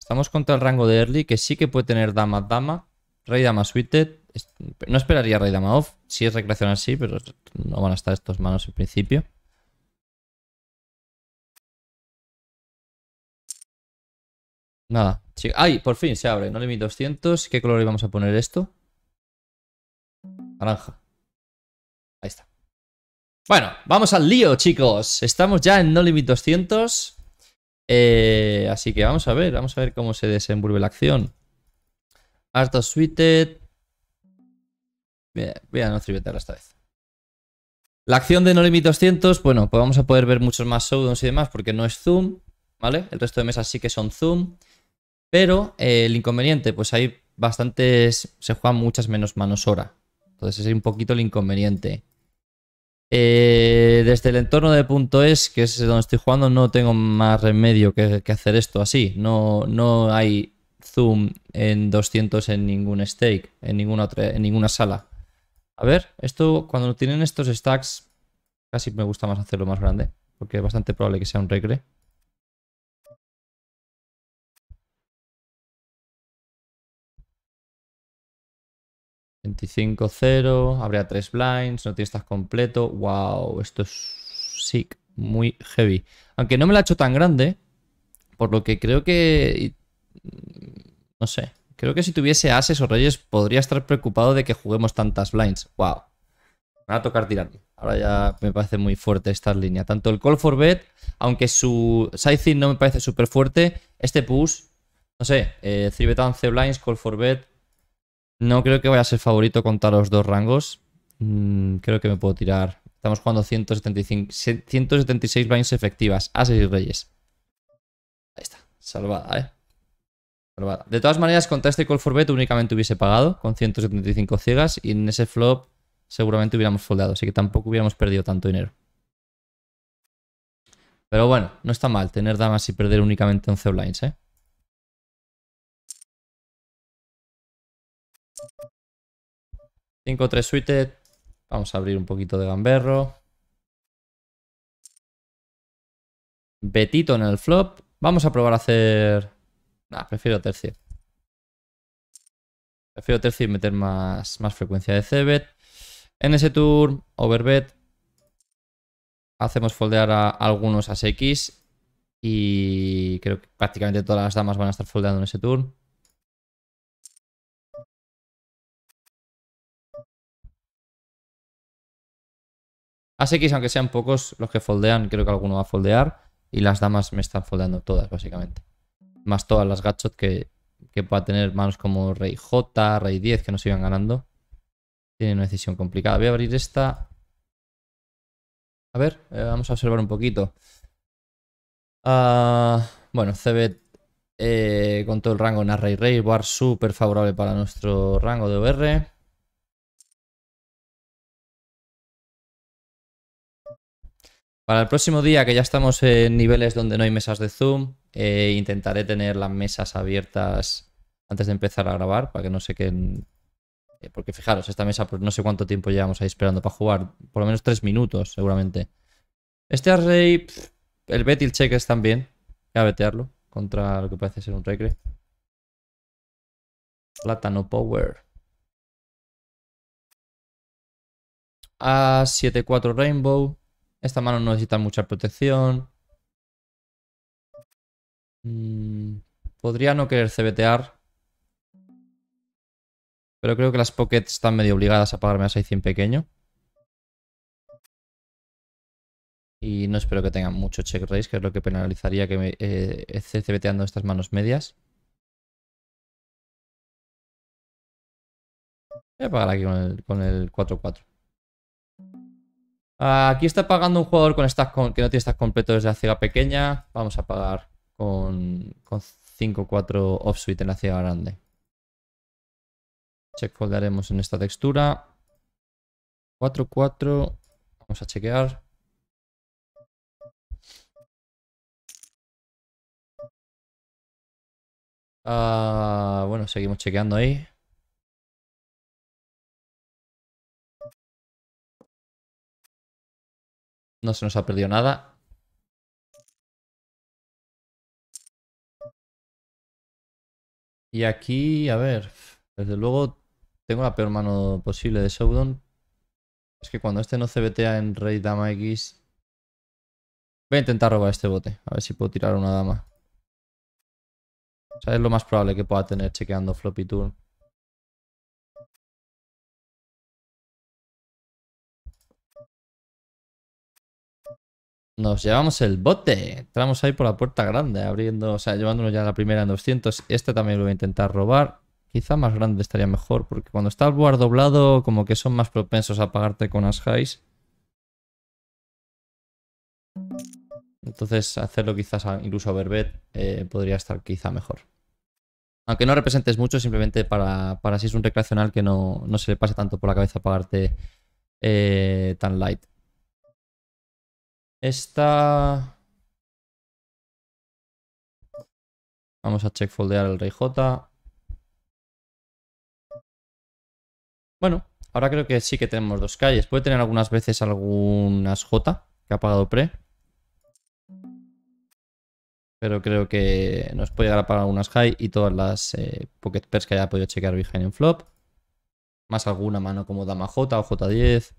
Estamos contra el rango de early, que sí que puede tener dama, dama. Rey, dama, suited. No esperaría rey, dama, off. Si es recreación así pero no van a estar estos manos en principio. Nada. ¡Ay! Por fin se abre. No limit 200. ¿Qué color íbamos a poner esto? Naranja. Bueno, vamos al lío, chicos. Estamos ya en No Limit 200. Eh, así que vamos a ver, vamos a ver cómo se desenvuelve la acción. Art of Suited. Voy a no tributar esta vez. La acción de No Limit 200, bueno, pues vamos a poder ver muchos más showdowns y demás porque no es zoom, ¿vale? El resto de mesas sí que son zoom. Pero eh, el inconveniente, pues hay bastantes, se juegan muchas menos manos hora. Entonces ese es un poquito el inconveniente. Eh, desde el entorno de punto es, que es donde estoy jugando, no tengo más remedio que, hacer esto así. No, no hay zoom en 200 en ningún stake, en ninguna, en ninguna sala. A ver, esto cuando tienen estos stacks, casi me gusta más hacerlo más grande, porque es bastante probable que sea un regre. 25-0, habría 3 blinds, no tienes estás completo. ¡Wow! Esto es sick, muy heavy. Aunque no me la ha hecho tan grande, por lo que creo que... No sé. Creo que si tuviese ases o reyes podría estar preocupado de que juguemos tantas blinds. ¡Wow! Me va a tocar tirarme. Ahora ya me parece muy fuerte esta línea. Tanto el call for bet, aunque su sizing no me parece súper fuerte, este push, no sé, 3 eh, C blinds, call for bet, no creo que vaya a ser favorito contra los dos rangos. Mm, creo que me puedo tirar. Estamos jugando 175, 176 blinds efectivas. Ases y reyes. Ahí está. Salvada, ¿eh? Salvada. De todas maneras, contra este call for bet únicamente hubiese pagado con 175 ciegas y en ese flop seguramente hubiéramos foldado. Así que tampoco hubiéramos perdido tanto dinero. Pero bueno, no está mal tener damas y perder únicamente 11 blinds, ¿eh? 5-3 suited. Vamos a abrir un poquito de gamberro. Betito en el flop. Vamos a probar a hacer... Nah, prefiero tercio. Prefiero tercio y meter más, más frecuencia de c-bet En ese turn, overbet. Hacemos foldear a algunos as X. Y creo que prácticamente todas las damas van a estar foldeando en ese turn. Así que aunque sean pocos los que foldean, creo que alguno va a foldear. Y las damas me están foldeando todas, básicamente. Más todas las gachot que, que pueda tener manos como Rey J, Rey 10, que no se iban ganando. Tiene una decisión complicada. Voy a abrir esta. A ver, eh, vamos a observar un poquito. Ah, bueno, CB eh, con todo el rango en Array Rey, bar súper favorable para nuestro rango de OR. Para el próximo día, que ya estamos en niveles donde no hay mesas de Zoom, eh, intentaré tener las mesas abiertas antes de empezar a grabar, para que no se queden... Eh, porque fijaros, esta mesa pues no sé cuánto tiempo llevamos ahí esperando para jugar. Por lo menos tres minutos, seguramente. Este array, el bet y también Voy a vetearlo contra lo que parece ser un recre. Platano Power. A74 Rainbow. Esta mano no necesita mucha protección. Mm, podría no querer CBTar. Pero creo que las pockets están medio obligadas a pagarme a 600 pequeño. Y no espero que tengan mucho check raise, que es lo que penalizaría que me eh, esté CBTando estas manos medias. Voy a pagar aquí con el 4-4. Ah, aquí está pagando un jugador con estas que no tiene stats completos desde la ciega pequeña. Vamos a pagar con, con 5-4 offsuite en la ciega grande. Check foldaremos en esta textura. 4-4. Vamos a chequear. Ah, bueno, seguimos chequeando ahí. No se nos ha perdido nada. Y aquí, a ver, desde luego tengo la peor mano posible de showdown Es que cuando este no CBTA en rey dama X... Voy a intentar robar este bote, a ver si puedo tirar una dama. es lo más probable que pueda tener chequeando floppy turn. Nos llevamos el bote. Entramos ahí por la puerta grande, abriendo, o sea, llevándonos ya la primera en 200. Este también lo voy a intentar robar. Quizá más grande estaría mejor, porque cuando está el board doblado, como que son más propensos a pagarte con as highs. Entonces, hacerlo quizás incluso a verbet eh, podría estar quizá mejor. Aunque no representes mucho, simplemente para, para si es un recreacional que no, se le pase tanto por la cabeza pagarte eh, tan light. Esta... Vamos a check foldear el rey J. Bueno, ahora creo que sí que tenemos dos calles. Puede tener algunas veces algunas J que ha pagado pre. Pero creo que nos puede llegar a pagar algunas high y todas las eh, pocket pairs que haya podido chequear behind en flop. Más alguna mano como dama J o J10.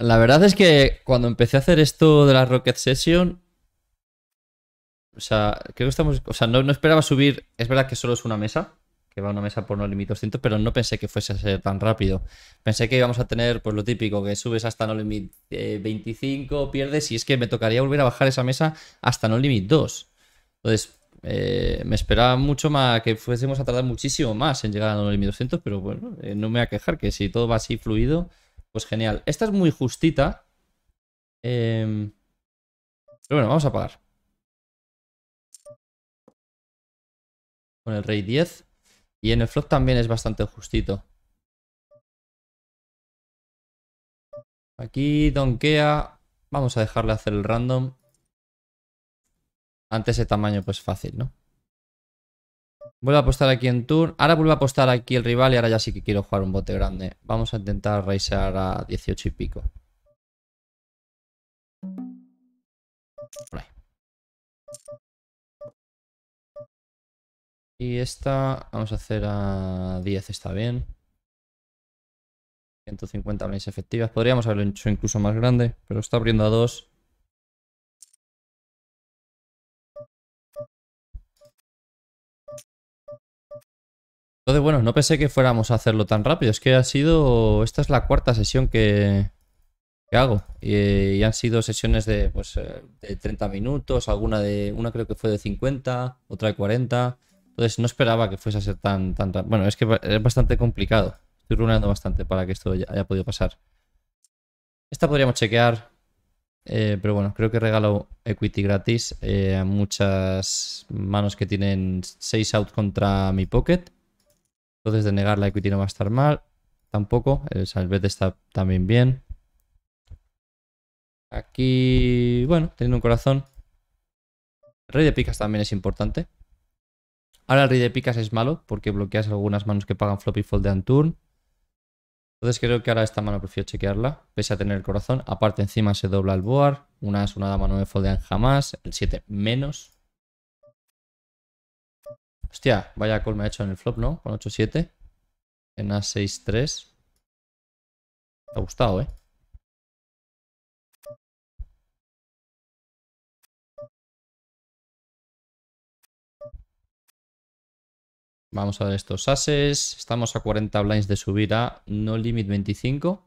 La verdad es que cuando empecé a hacer esto de la Rocket Session, o sea, creo que estamos, o sea, no, esperaba subir, es verdad que solo es una mesa, que va una mesa por no Limit 200, pero no pensé que fuese a ser tan rápido. Pensé que íbamos a tener, pues lo típico, que subes hasta no limit 25, eh, pierdes, y es que me tocaría volver a bajar esa mesa hasta no limit 2. Entonces, eh, me esperaba mucho más, que fuésemos a tardar muchísimo más en llegar a no limit 200, pero bueno, eh, no me voy a quejar, que si todo va así fluido, pues genial. Esta es muy justita. Em, pero bueno, vamos a pagar. Con el rey 10. Y en el flop también es bastante justito. Aquí donkea. Vamos a dejarle hacer el random. Ante ese tamaño pues fácil, ¿no? Vuelvo a apostar aquí en turn. Ahora vuelvo a apostar aquí el rival y ahora ya sí que quiero jugar un bote grande. Vamos a intentar raisear a 18 y pico. Y esta vamos a hacer a 10, está bien. 150 blinds efectivas. Podríamos haberlo hecho incluso más grande, pero está abriendo a 2. Entonces, bueno, no pensé que fuéramos a hacerlo tan rápido. Es que ha sido... Esta es la cuarta sesión que, hago. Y, han sido sesiones de, 30 pues, eh, minutos, alguna de... Una creo que fue de 50, otra de 40. Entonces, no esperaba que fuese a ser tan... tan bueno, es que es bastante complicado. Estoy runando bastante para que esto haya podido pasar. Esta podríamos chequear. Eh, pero bueno, creo que regalo equity gratis eh, a muchas manos que tienen 6 out contra mi pocket. Entonces negar la equity no va a estar mal. Tampoco. El, o está también bien. Aquí, bueno, teniendo un corazón. El rey de picas también es importante. Ahora el rey de picas es malo porque bloqueas algunas manos que pagan floppy fold de turn. Entonces creo que ahora esta mano prefiero chequearla, pese a tener el corazón. Aparte encima se dobla el board, una es una dama no me foldean jamás, el 7 menos. Hostia, vaya call me ha hecho en el flop, ¿no? Con 8-7. En A6-3. Me ha gustado, ¿eh? Vamos a ver estos ases. Estamos a 40 blinds de subir a no limit 25.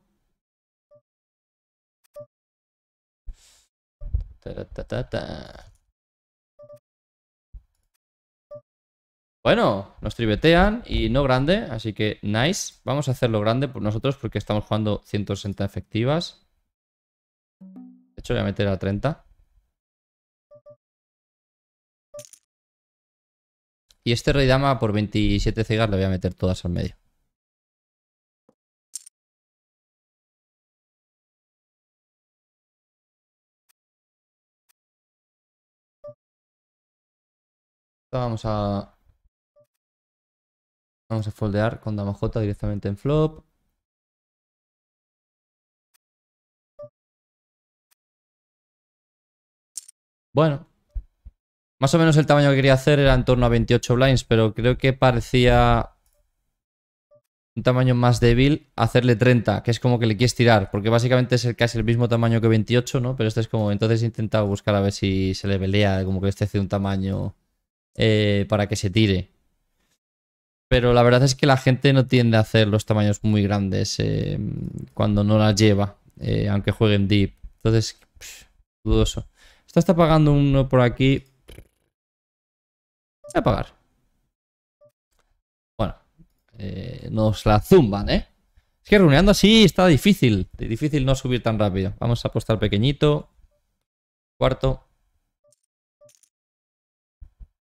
Bueno, nos tribetean y no grande, así que nice. Vamos a hacerlo grande por nosotros porque estamos jugando 160 efectivas. De hecho, voy a meter a 30. Y este rey dama por 27 cegas le voy a meter todas al medio. Vamos a Vamos a foldear con dama J directamente en flop. Bueno, más o menos el tamaño que quería hacer era en torno a 28 blinds, pero creo que parecía un tamaño más débil hacerle 30, que es como que le quieres tirar, porque básicamente es casi el mismo tamaño que 28, ¿no? Pero este es como, entonces he intentado buscar a ver si se le pelea, como que este hace un tamaño eh, para que se tire. Pero la verdad es que la gente no tiende a hacer los tamaños muy grandes eh, cuando no las lleva, eh, aunque jueguen deep. Entonces, dudoso. Esto está pagando uno por aquí. a pagar. Bueno, eh, nos la zumban, ¿eh? Es que runeando así está difícil. Difícil no subir tan rápido. Vamos a apostar pequeñito. Cuarto.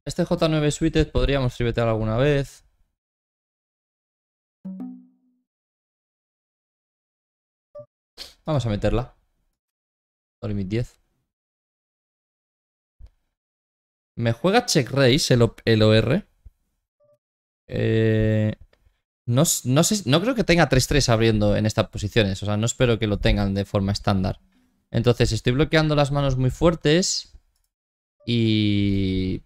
Este J9 Suited podríamos tribetear alguna vez. Vamos a meterla. No 10. Me juega check race el, OR. Eh, no, sé, no creo que tenga 3-3 abriendo en estas posiciones. O sea, no espero que lo tengan de forma estándar. Entonces, estoy bloqueando las manos muy fuertes. Y...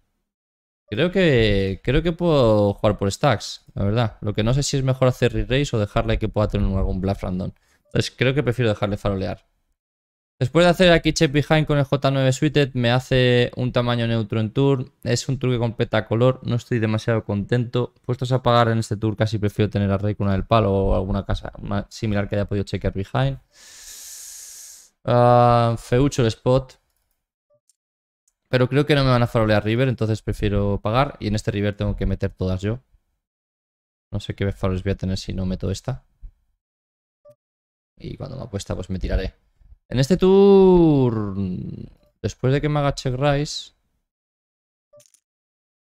Creo que, creo que puedo jugar por stacks, la verdad. Lo que no sé si es mejor hacer re-raise o dejarle que pueda tener algún bluff random. Entonces pues creo que prefiero dejarle farolear. Después de hacer aquí check behind con el J9 suited, me hace un tamaño neutro en tour. Es un tour que completa color, no estoy demasiado contento. Puestos a pagar en este tour casi prefiero tener a Rey con una del palo o alguna casa similar que haya podido chequear behind. Ah, feucho el spot. Pero creo que no me van a farolear river, entonces prefiero pagar. Y en este river tengo que meter todas yo. No sé qué faroles voy a tener si no meto esta. Y cuando me apuesta, pues me tiraré. En este tour, después de que me haga check rise,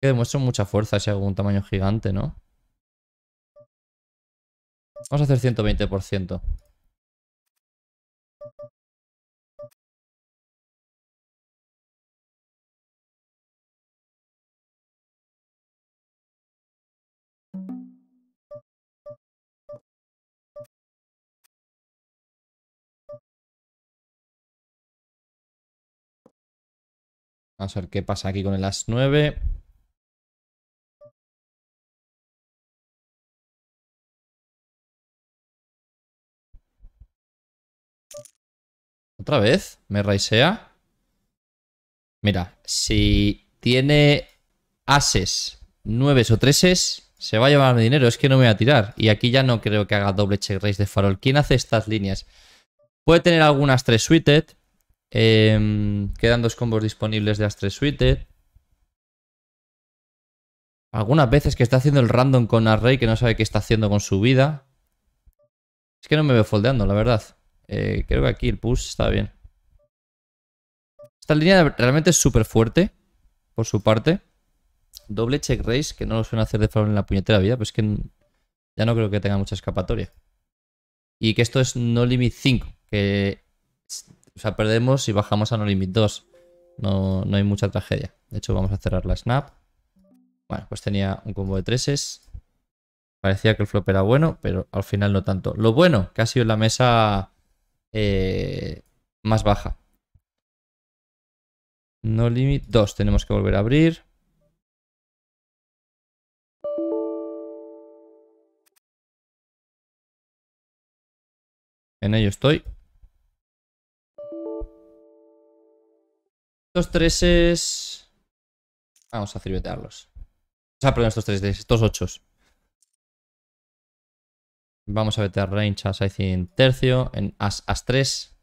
que demuestro mucha fuerza si hago un tamaño gigante, ¿no? Vamos a hacer 120%. Vamos a ver qué pasa aquí con el as 9. ¿Otra vez? ¿Me raisea? Mira, si tiene ases, 9 o 3 se va a llevar dinero. Es que no me voy a tirar. Y aquí ya no creo que haga doble check raise de farol. ¿Quién hace estas líneas? Puede tener algunas tres suited. Em, quedan dos combos disponibles de Astre suited Algunas veces que está haciendo el random con Array que no sabe qué está haciendo con su vida. Es que no me veo foldeando, la verdad. Eh, creo que aquí el push está bien. Esta línea realmente es súper fuerte, por su parte. Doble check race, que no lo suelen hacer de favor en la puñetera vida, pero es que ya no creo que tenga mucha escapatoria. Y que esto es no limit 5, que o sea, perdemos y bajamos a no limit 2. No, hay mucha tragedia. De hecho, vamos a cerrar la snap. Bueno, pues tenía un combo de treses. Parecía que el flop era bueno, pero al final no tanto. Lo bueno, que ha sido la mesa eh, más baja. No limit 2. Tenemos que volver a abrir. En ello estoy. Estos tres es... Vamos a vetearlos. O sea, perdón, estos tres, estos 8. Vamos a vetear range as en tercio, en as, as 3.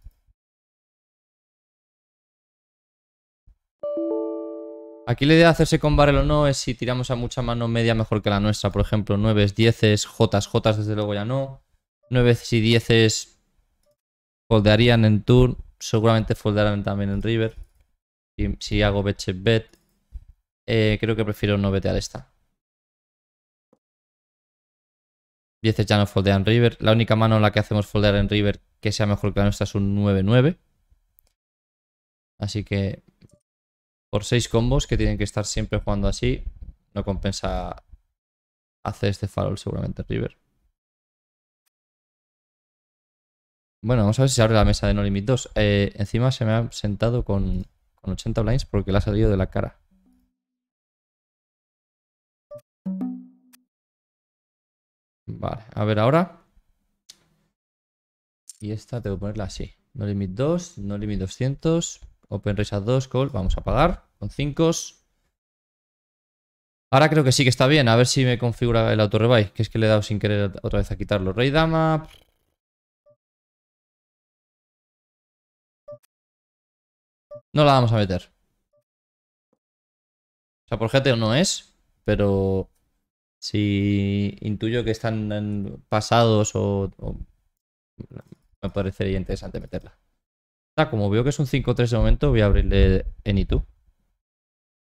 Aquí la idea de hacerse con barrel o no es si tiramos a mucha mano media mejor que la nuestra. Por ejemplo, 9, 10, jotas, jotas desde luego ya no. 9 y 10 foldearían en turn, seguramente foldearán también en river. Si, hago bet bet, eh, creo que prefiero no betear esta. 10 ya no foldean river. La única mano en la que hacemos foldear en river que sea mejor que la nuestra es un 9-9. Así que por 6 combos que tienen que estar siempre jugando así, no compensa hacer este farol seguramente river. Bueno, vamos a ver si se abre la mesa de No Limit 2. Eh, encima se me ha sentado con con 80 blinds porque le ha salido de la cara. Vale, a ver ahora. Y esta tengo que ponerla así. No limit 2, no limit 200, open raise a 2, call, vamos a pagar con 5. Ahora creo que sí que está bien, a ver si me configura el auto rebuy. que es que le he dado sin querer otra vez a quitarlo. Rey dama, No la vamos a meter. O sea, por GTO no es, pero si intuyo que están pasados o, me parecería interesante meterla. como veo que es un 5-3 de momento, voy a abrirle en e2.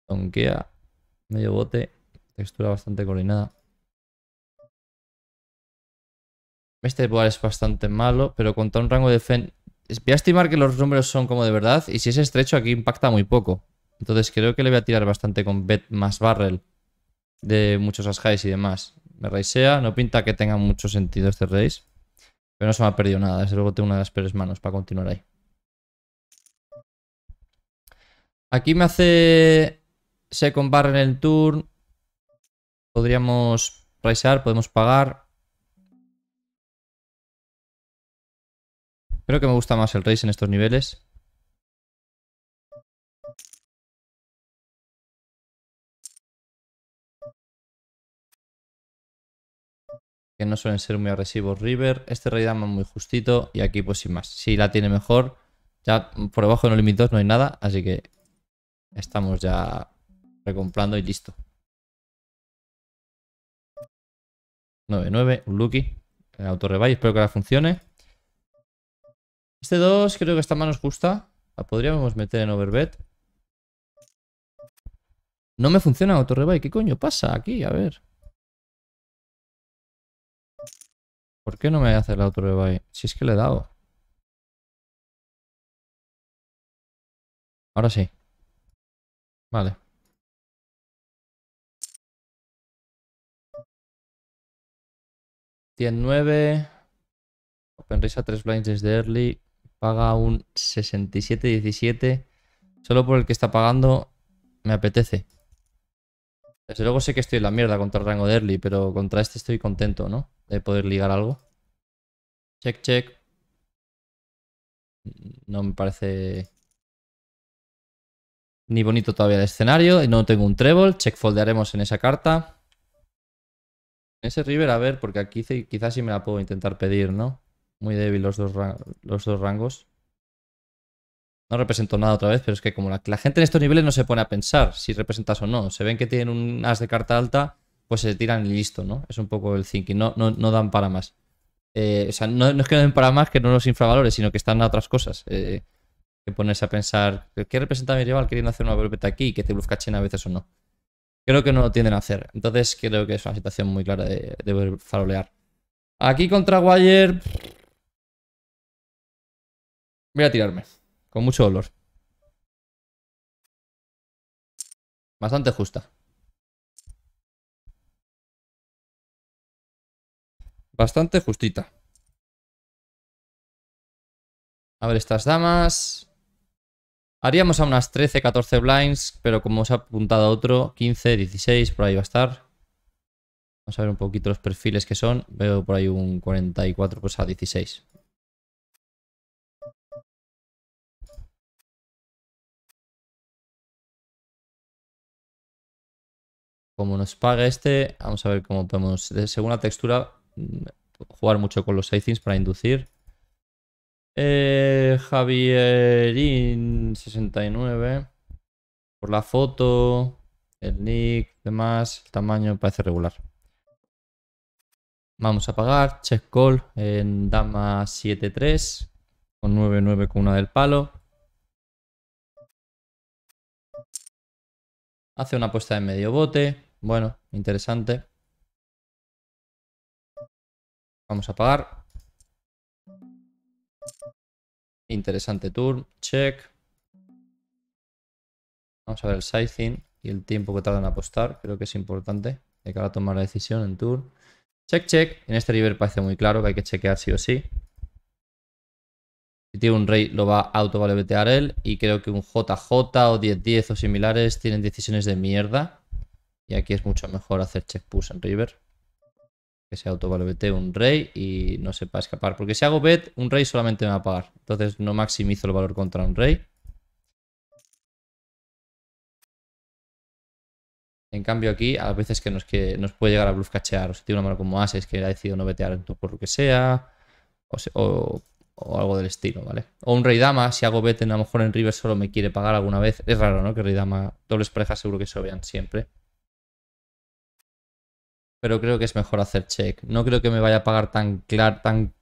Donkea, medio bote, textura bastante coordinada. Este igual es bastante malo, pero contra un rango de defensa Voy a estimar que los números son como de verdad. Y si es estrecho, aquí impacta muy poco. Entonces creo que le voy a tirar bastante con bet más barrel. De muchos as y demás. Me raisea. No pinta que tenga mucho sentido este raise. Pero no se me ha perdido nada. Desde luego tengo una de las peores manos para continuar ahí. Aquí me hace second barrel en el turn. Podríamos raisear, podemos pagar. Creo que me gusta más el Race en estos niveles. Que no suelen ser muy agresivos River. Este Rey Dama muy justito. Y aquí pues sin más. Si la tiene mejor. Ya por debajo de los límites no hay nada. Así que estamos ya recomplando y listo. 9-9, un lucky. El eh, auto espero que la funcione. Este 2 creo que esta mano es gusta La podríamos meter en overbet. No me funciona auto-rebuy. ¿Qué coño pasa aquí? A ver. ¿Por qué no me hace el rebuy Si es que le he dado. Ahora sí. Vale. Tien 9. Open risa a 3 blinds desde early. Paga un 67-17. Solo por el que está pagando me apetece. Desde luego sé que estoy en la mierda contra el rango de early, pero contra este estoy contento, ¿no? De poder ligar algo. Check, check. No me parece ni bonito todavía el escenario. No tengo un treble. Check foldearemos en esa carta. ese river, a ver, porque aquí quizás sí me la puedo intentar pedir, ¿no? Muy débil los dos, los dos rangos. No represento nada otra vez, pero es que como la, gente en estos niveles no se pone a pensar si representas o no. Se ven que tienen un as de carta alta, pues se tiran y listo, ¿no? Es un poco el thinking, no, no, no dan para más. Eh, o sea, no, es que no den para más que no los infravalores, sino que están a otras cosas. Eh, que ponerse a pensar, ¿qué representa mi rival queriendo hacer una volpeta aquí? que te en a veces o no. Creo que no lo tienden a hacer. Entonces creo que es una situación muy clara de, de farolear. Aquí contra Wire Voy a tirarme. Con mucho dolor. Bastante justa. Bastante justita. A ver, estas damas. Haríamos a unas 13, 14 blinds, pero como os ha apuntado otro, 15, 16, por ahí va a estar. Vamos a ver un poquito los perfiles que son. Veo por ahí un 44, pues a 16. como nos paga este, vamos a ver cómo podemos, según la textura, mm, jugar mucho con los sizings para inducir. Eh, Javierin69. Por la foto, el nick, demás, el tamaño parece regular. Vamos a pagar, check call en dama 7-3, con 9-9 con una del palo. Hace una apuesta de medio bote. Bueno, interesante. Vamos a pagar. Interesante turn. Check. Vamos a ver el sizing y el tiempo que tarda en apostar. Creo que es importante de cara tomar la decisión en turn. Check, check. En este river parece muy claro que hay que chequear sí o sí. Si tiene un rey, lo va a autovalebetear él. Y creo que un JJ o 10-10 o similares tienen decisiones de mierda. Y aquí es mucho mejor hacer check push en river. Que se vete un rey y no sepa escapar. Porque si hago bet, un rey solamente me va a pagar. Entonces no maximizo el valor contra un rey. En cambio aquí, a veces que nos, que nos puede llegar a bluff cachear. O si tiene una mano como ases que ha decidido no betear en por lo que sea. O, algo del estilo, ¿vale? O un rey dama, si hago bet, a lo mejor en river solo me quiere pagar alguna vez. Es raro, ¿no? Que rey dama, dobles parejas seguro que se vean siempre pero creo que es mejor hacer check. No creo que me vaya a pagar tan claro, tan,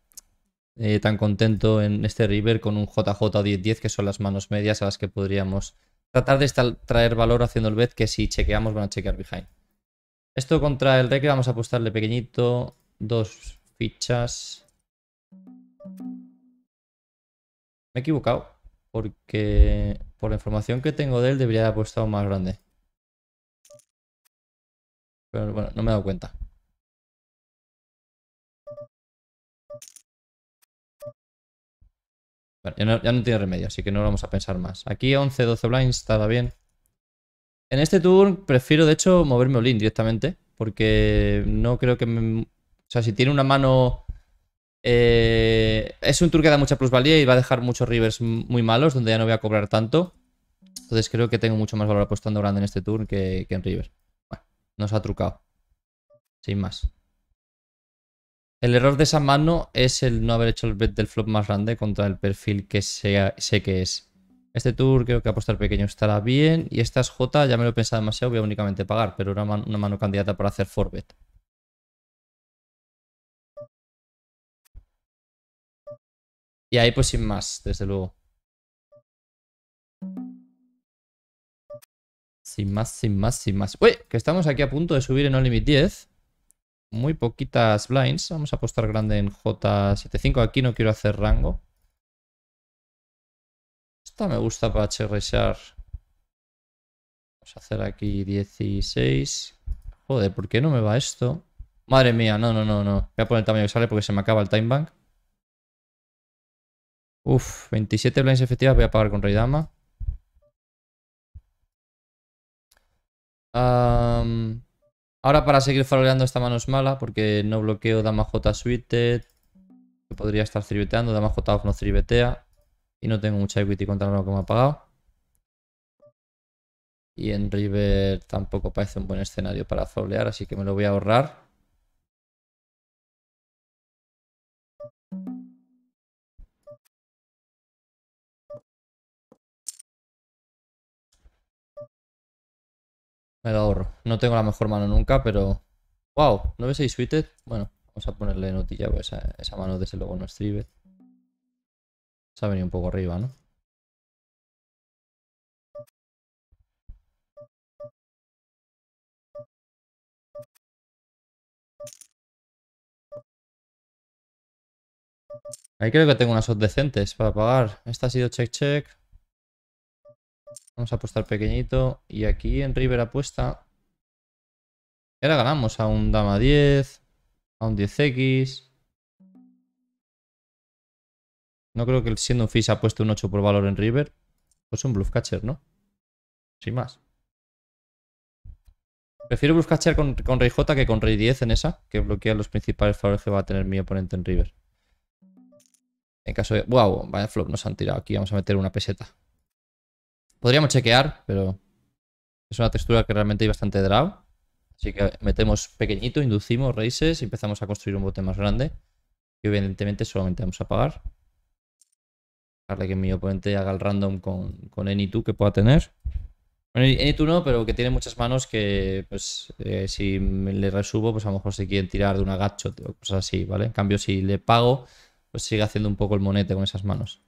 eh, tan contento en este river con un JJ o 10-10, que son las manos medias a las que podríamos tratar de traer valor haciendo el bet, que si chequeamos van a chequear behind. Esto contra el que vamos a apostarle pequeñito, dos fichas. Me he equivocado, porque por la información que tengo de él debería haber apostado más grande. Pero bueno, no me he dado cuenta. ya no, tiene remedio, así que no lo vamos a pensar más. Aquí 11, 12 blinds, está bien. En este tour prefiero, de hecho, moverme all-in directamente. Porque no creo que... O sea, si tiene una mano... Eh, es un tour que da mucha plusvalía y va a dejar muchos rivers muy malos, donde ya no voy a cobrar tanto. Entonces creo que tengo mucho más valor apostando grande en este tour que, que en rivers. Nos ha trucado. Sin más. El error de esa mano es el no haber hecho el bet del flop más grande contra el perfil que sé que es. Este tour creo que apostar pequeño estará bien. Y esta es J, ya me lo he pensado demasiado, voy a únicamente pagar. Pero una, una mano candidata para hacer bet Y ahí pues sin más, desde luego. Sin más, sin más, sin más. Uy, que estamos aquí a punto de subir en Unlimit 10. Muy poquitas blinds. Vamos a apostar grande en J75. Aquí no quiero hacer rango. Esta me gusta para cherrear. Vamos a hacer aquí 16. Joder, ¿por qué no me va esto? Madre mía, no, no, no, no. Voy a poner el tamaño que sale porque se me acaba el time bank. Uf, 27 blinds efectivas voy a pagar con rey dama. ahora para seguir faroleando esta mano es mala porque no bloqueo dama J suited. Que podría estar cribeteando Dama J off no cribetea Y no tengo mucha equity contra lo que me ha pagado. Y en River tampoco parece un buen escenario para farolear, así que me lo voy a ahorrar. Me lo ahorro. No tengo la mejor mano nunca, pero... ¡Wow! 9-6 suited. Bueno, vamos a ponerle notilla, pues esa, mano desde luego no es Se ha venido un poco arriba, ¿no? Ahí creo que tengo unas odds decentes para pagar. Esta ha sido check check. Vamos a apostar pequeñito. Y aquí en River apuesta. Y ahora ganamos a un Dama 10, a un 10X. No creo que siendo un fish ha puesto un 8 por valor en River. Pues un bluff catcher, ¿no? Sin más. Prefiero bluff catcher con, con Rey J que con Rey 10 en esa, que bloquea los principales favores que va a tener mi oponente en River. En caso de... ¡Wow! Vaya flop, nos han tirado aquí. Vamos a meter una peseta. Podríamos chequear, pero es una textura que realmente hay bastante draw. Así que metemos pequeñito, inducimos raises y empezamos a construir un bote más grande. Y evidentemente solamente vamos a pagar. Dejarle que mi oponente haga el random con, con Any2 que pueda tener. Bueno, Any2 no, pero que tiene muchas manos que, pues, eh, si le resubo, pues a lo mejor se quieren tirar de una agacho. o cosas así, ¿vale? En cambio, si le pago, pues sigue haciendo un poco el monete con esas manos.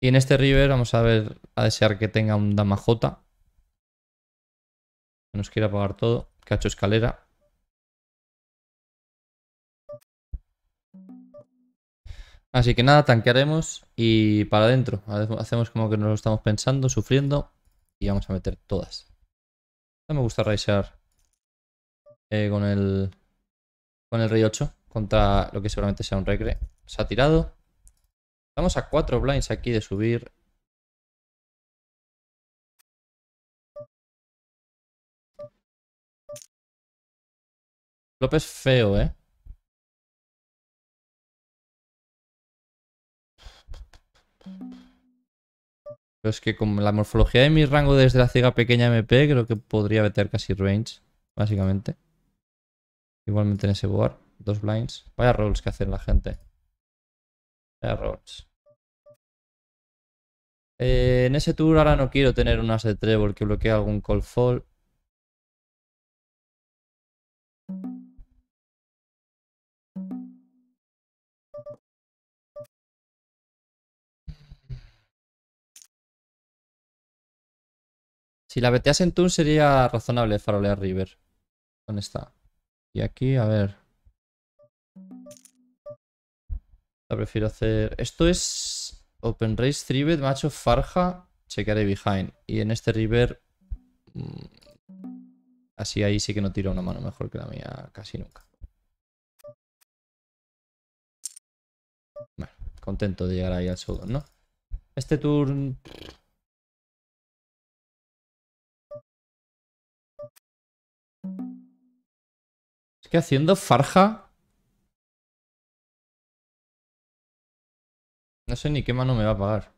Y en este River vamos a ver, a desear que tenga un Dama J. Que nos quiera pagar todo. cacho escalera. Así que nada, tanquearemos y para adentro. Hacemos como que nos lo estamos pensando, sufriendo. Y vamos a meter todas. No me gusta raisear eh, con el con el rey 8 contra lo que seguramente sea un regre. Se ha tirado. Vamos a cuatro blinds aquí de subir. López feo, ¿eh? Pero es que con la morfología de mi rango desde la ciega pequeña MP creo que podría meter casi range, básicamente. Igualmente en ese board, dos blinds. Vaya rolls que hacen la gente. Errors. Eh, en ese tour ahora no quiero tener un as de trébol que bloquee algún call fall. Si la veteas en turn sería razonable farolear river. ¿Dónde está? Y aquí, a ver. La prefiero hacer... Esto es Open Race 3 macho Farja, chequearé behind. Y en este river... Mm, así ahí sí que no tira una mano mejor que la mía casi nunca. Bueno, contento de llegar ahí al showdown, ¿no? Este turn... Es que haciendo Farja No sé ni qué mano me va a pagar.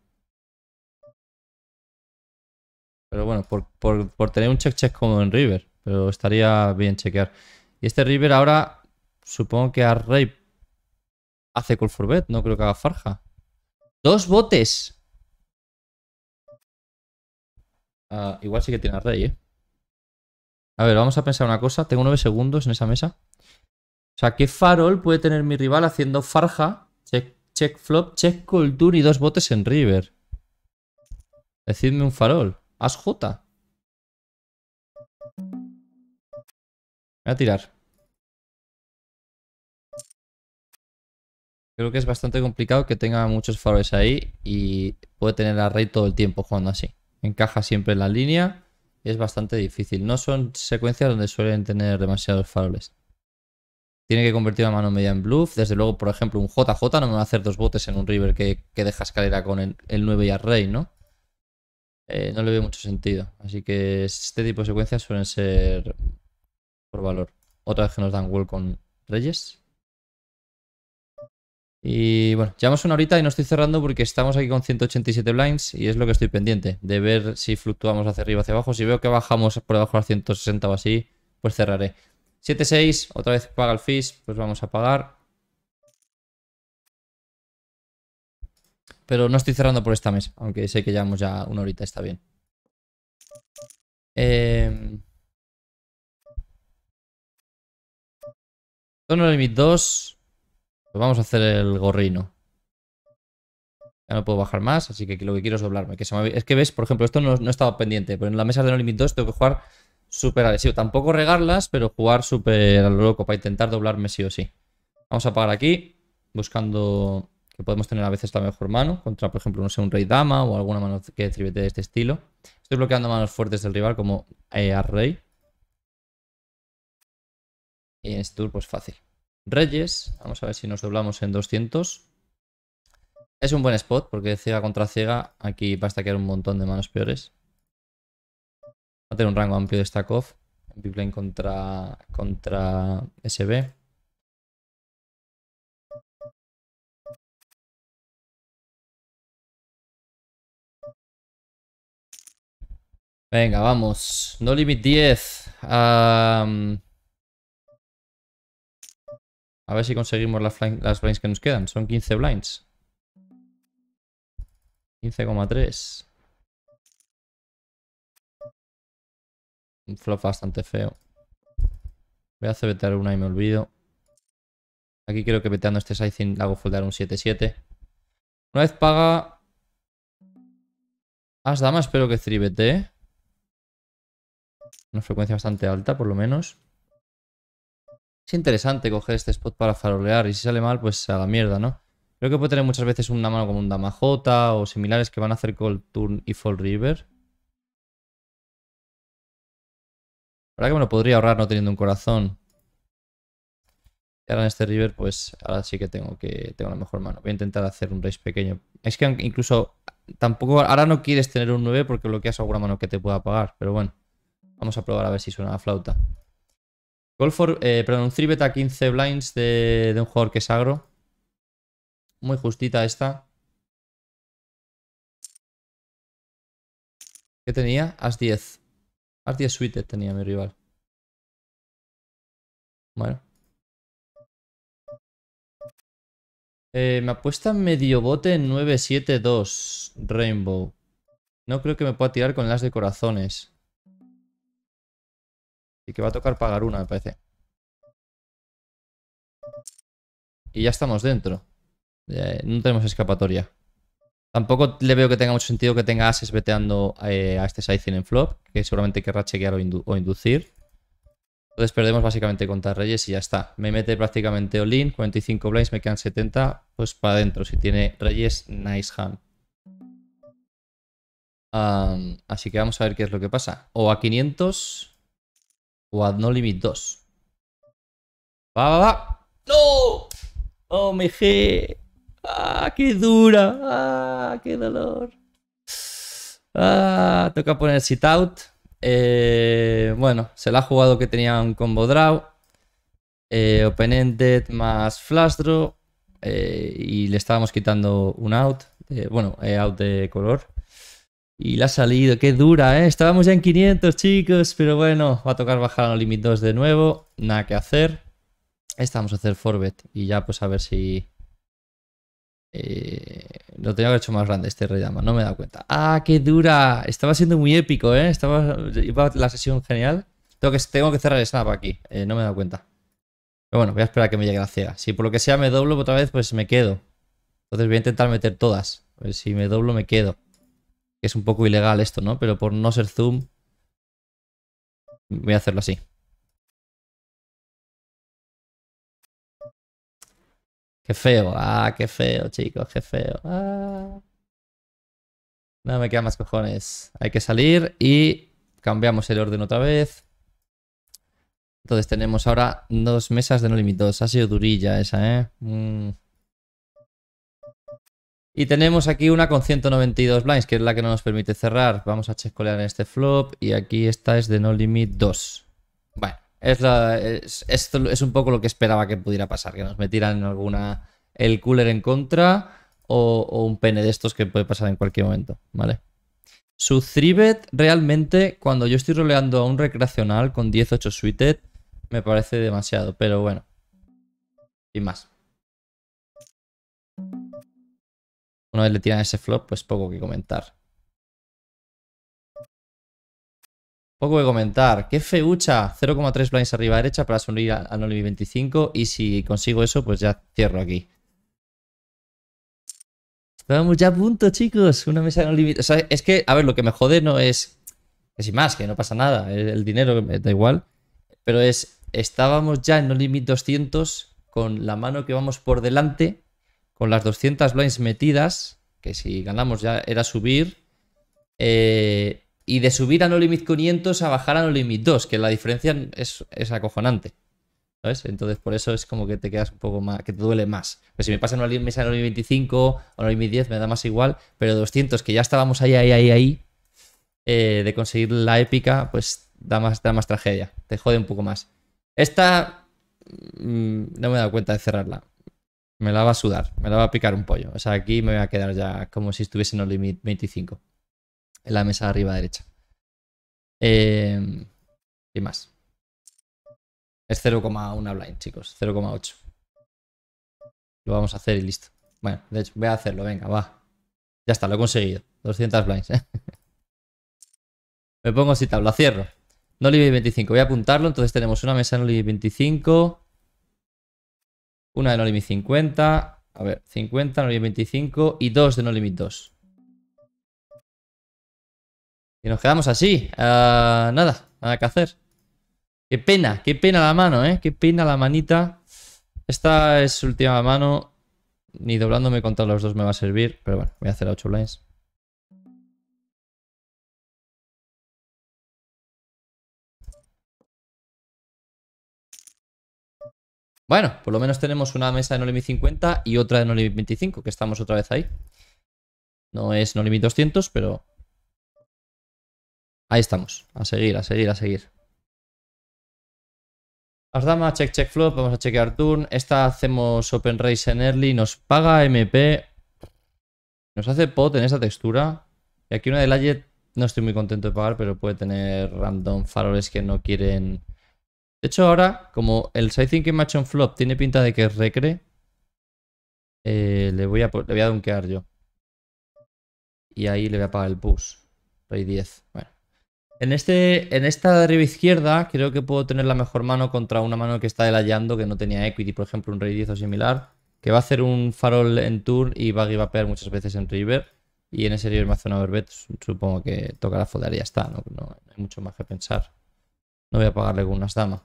Pero bueno, por, tener un check-check como en River. Pero estaría bien chequear. Y este River ahora, supongo que a Rey hace call for bet. No creo que haga Farja. ¡Dos botes! Ah, igual sí que tiene a Rey, ¿eh? A ver, vamos a pensar una cosa. Tengo nueve segundos en esa mesa. O sea, ¿qué farol puede tener mi rival haciendo Farja Check flop, check culture y dos botes en river. Decidme un farol. As J. Voy a tirar. Creo que es bastante complicado que tenga muchos faroles ahí y puede tener a rey todo el tiempo jugando así. Encaja siempre en la línea y es bastante difícil. No son secuencias donde suelen tener demasiados faroles. Tiene que convertir la mano media en bluff. Desde luego, por ejemplo, un JJ no me va a hacer dos botes en un river que, deja escalera con el, 9 y al rey, ¿no? Eh, no le veo mucho sentido. Así que este tipo de secuencias suelen ser por valor. Otra vez que nos dan wall con reyes. Y bueno, llevamos una horita y no estoy cerrando porque estamos aquí con 187 blinds y es lo que estoy pendiente, de ver si fluctuamos hacia arriba hacia abajo. Si veo que bajamos por debajo a 160 o así, pues cerraré. 7-6, otra vez paga el fish, pues vamos a pagar. Pero no estoy cerrando por esta mesa, aunque sé que llevamos ya una horita, está bien. Eh... Limit 2. Pues vamos a hacer el gorrino. Ya no puedo bajar más, así que lo que quiero es doblarme. Que Es que ves, por ejemplo, esto no, estaba pendiente, pero en la mesa de No Limit 2 tengo que jugar súper agresivo. Tampoco regarlas, pero jugar súper a lo loco para intentar doblarme sí o sí. Vamos a pagar aquí, buscando que podemos tener a veces la mejor mano contra, por ejemplo, no sé, un rey dama o alguna mano que tribete de este estilo. Estoy bloqueando manos fuertes del rival como eh, rey. Y en este tour, pues fácil. Reyes, vamos a ver si nos doblamos en 200. Es un buen spot porque ciega contra ciega aquí basta que hay un montón de manos peores. Va a tener un rango amplio de stack off en pipeline contra, contra SB. Venga, vamos. No limit 10. A ver si conseguimos las, las blinds que nos quedan. Son 15 blinds. 15,3. Un flop bastante feo. Voy a vetear una y me olvido. Aquí creo que veteando este sizing le hago foldar un 7-7. Una vez paga... As dama espero que 3 Una frecuencia bastante alta, por lo menos. Es interesante coger este spot para farolear. Y si sale mal, pues a la mierda, ¿no? Creo que puede tener muchas veces una mano como un dama J o similares que van a hacer call turn y fall river. verdad que me lo podría ahorrar no teniendo un corazón. Y ahora en este river, pues ahora sí que tengo que tengo la mejor mano. Voy a intentar hacer un race pequeño. Es que incluso tampoco... Ahora no quieres tener un 9 porque bloqueas alguna mano que te pueda pagar. Pero bueno, vamos a probar a ver si suena la flauta. Golf for, eh, perdón, un 3 beta 15 blinds de, de un jugador que es agro. Muy justita esta. ¿Qué tenía? As 10. Artie tenía mi rival. Bueno. Eh, me apuesta medio bote 972 Rainbow. No creo que me pueda tirar con las de corazones. Y que va a tocar pagar una, me parece. Y ya estamos dentro. Eh, no tenemos escapatoria. Tampoco le veo que tenga mucho sentido que tenga ases veteando eh, a este sizing en flop, que seguramente querrá chequear o, inducir. Entonces perdemos básicamente contra Reyes y ya está. Me mete prácticamente all-in, 45 blinds, me quedan 70, pues para adentro. Si tiene Reyes, nice hand. así que vamos a ver qué es lo que pasa. O a 500 o a no limit 2. ¡Va, va, va! ¡No! ¡Oh, me G! ¡Ah, qué dura! ¡Ah, qué dolor! Ah, toca poner sit out. Eh, bueno, se la ha jugado que tenía un combo draw. Eh, open ended más flash eh, y le estábamos quitando un out. bueno, out de color. Y la ha salido, qué dura, ¿eh? Estábamos ya en 500, chicos, pero bueno, va a tocar bajar a los límites de nuevo, nada que hacer. Estamos a hacer forbet y ya pues a ver si eh, lo tenía que haber hecho más grande este rey no me he dado cuenta. ¡Ah, qué dura! Estaba siendo muy épico, ¿eh? Estaba, la sesión genial. Tengo que, tengo que cerrar el snap aquí, eh, no me he dado cuenta. Pero bueno, voy a esperar a que me llegue la ciega. Si por lo que sea me doblo otra vez, pues me quedo. Entonces voy a intentar meter todas. si me doblo, me quedo. Es un poco ilegal esto, ¿no? Pero por no ser zoom, voy a hacerlo así. Qué feo, ah, qué feo, chicos, qué feo. Ah. No me quedan más cojones. Hay que salir y cambiamos el orden otra vez. Entonces tenemos ahora dos mesas de no Limit 2. Ha sido durilla esa, ¿eh? Mm. Y tenemos aquí una con 192 blinds, que es la que no nos permite cerrar. Vamos a checolear en este flop y aquí esta es de no limit 2. Bueno. Es, es, un poco lo que esperaba que pudiera pasar, que nos metieran alguna el cooler en contra o, un pene de estos que puede pasar en cualquier momento, ¿vale? Su 3-bet realmente, cuando yo estoy roleando a un recreacional con 10-8 suited, me parece demasiado, pero bueno. y más. Una vez le tiran ese flop, pues poco que comentar. Poco que comentar. Qué feucha. 0,3 blinds arriba derecha para sonreír al limit 25. Y si consigo eso, pues ya cierro aquí. Estábamos ya a punto, chicos. Una mesa no limit O sea, es que, a ver, lo que me jode no es. Que sin más, que no pasa nada. El, dinero me da igual. Pero es. Estábamos ya en No Limit 200 con la mano que vamos por delante. Con las 200 blinds metidas. Que si ganamos ya era subir. Eh, y de subir a No Limit 500 a bajar a No Limit 2, que la diferencia es, acojonante. ¿Sabes? Entonces, por eso es como que te quedas un poco más, que te duele más. Pero pues si me pasa No Limit, No Limit 25 o No Limit 10, me da más igual, pero 200, que ya estábamos ahí, ahí, ahí, ahí, eh, de conseguir la épica, pues da más, da más tragedia, te jode un poco más. Esta mm, no me he dado cuenta de cerrarla. Me la va a sudar, me la va a picar un pollo. O sea, aquí me voy a quedar ya como si estuviese en No Limit 25 la mesa de arriba derecha. Eh, y más. Es 0,1 blind, chicos. 0,8. Lo vamos a hacer y listo. Bueno, de hecho, voy a hacerlo. Venga, va. Ya está, lo he conseguido. 200 blinds. ¿eh? Me pongo así tabla. Cierro. No 25. Voy a apuntarlo. Entonces tenemos una mesa en limit 25. Una de No 50. A ver, 50, No 25 y dos de No Limit 2. Y nos quedamos así. Ah, nada, nada que hacer. Qué pena, qué pena la mano, ¿eh? Qué pena la manita. Esta es última mano. Ni doblándome contra los dos me va a servir. Pero bueno, voy a hacer a 8 blinds. Bueno, por lo menos tenemos una mesa de NoLimit 50 y otra de NoLimit 25, que estamos otra vez ahí. No es no 200, pero Ahí estamos. A seguir, a seguir, a seguir. Las damas, check, check, flop. Vamos a chequear turn. Esta hacemos open race en early. Nos paga MP. Nos hace pot en esta textura. Y aquí una de Layet no estoy muy contento de pagar, pero puede tener random faroles que no quieren... De hecho, ahora, como el side thinking match on flop tiene pinta de que recree. recre, eh, le, voy a, le voy a dunkear yo. Y ahí le voy a pagar el push. Rey 10. Bueno. En, este, en esta river izquierda creo que puedo tener la mejor mano contra una mano que está delayando, que no tenía equity, por ejemplo, un rey 10 o similar, que va a hacer un farol en turn y va a a muchas veces en river. Y en ese river me hace supongo que la foldar y ya está, no, no, hay mucho más que pensar. No voy a pagarle con unas damas.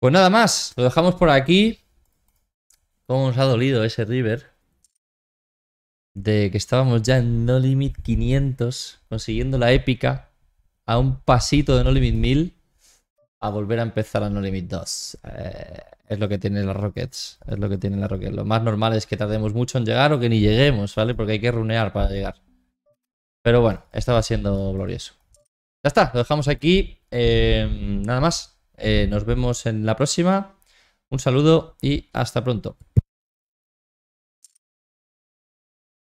Pues nada más, lo dejamos por aquí. ¿Cómo nos ha dolido ese river? de que estábamos ya en No Limit 500, consiguiendo la épica, a un pasito de No Limit 1000, a volver a empezar a No Limit 2. Eh, es lo que tienen las Rockets, es lo que tiene las Rockets. Lo más normal es que tardemos mucho en llegar o que ni lleguemos, ¿vale? Porque hay que runear para llegar. Pero bueno, estaba siendo glorioso. Ya está, lo dejamos aquí. Em, nada más. Eh, nos vemos en la próxima. Un saludo y hasta pronto.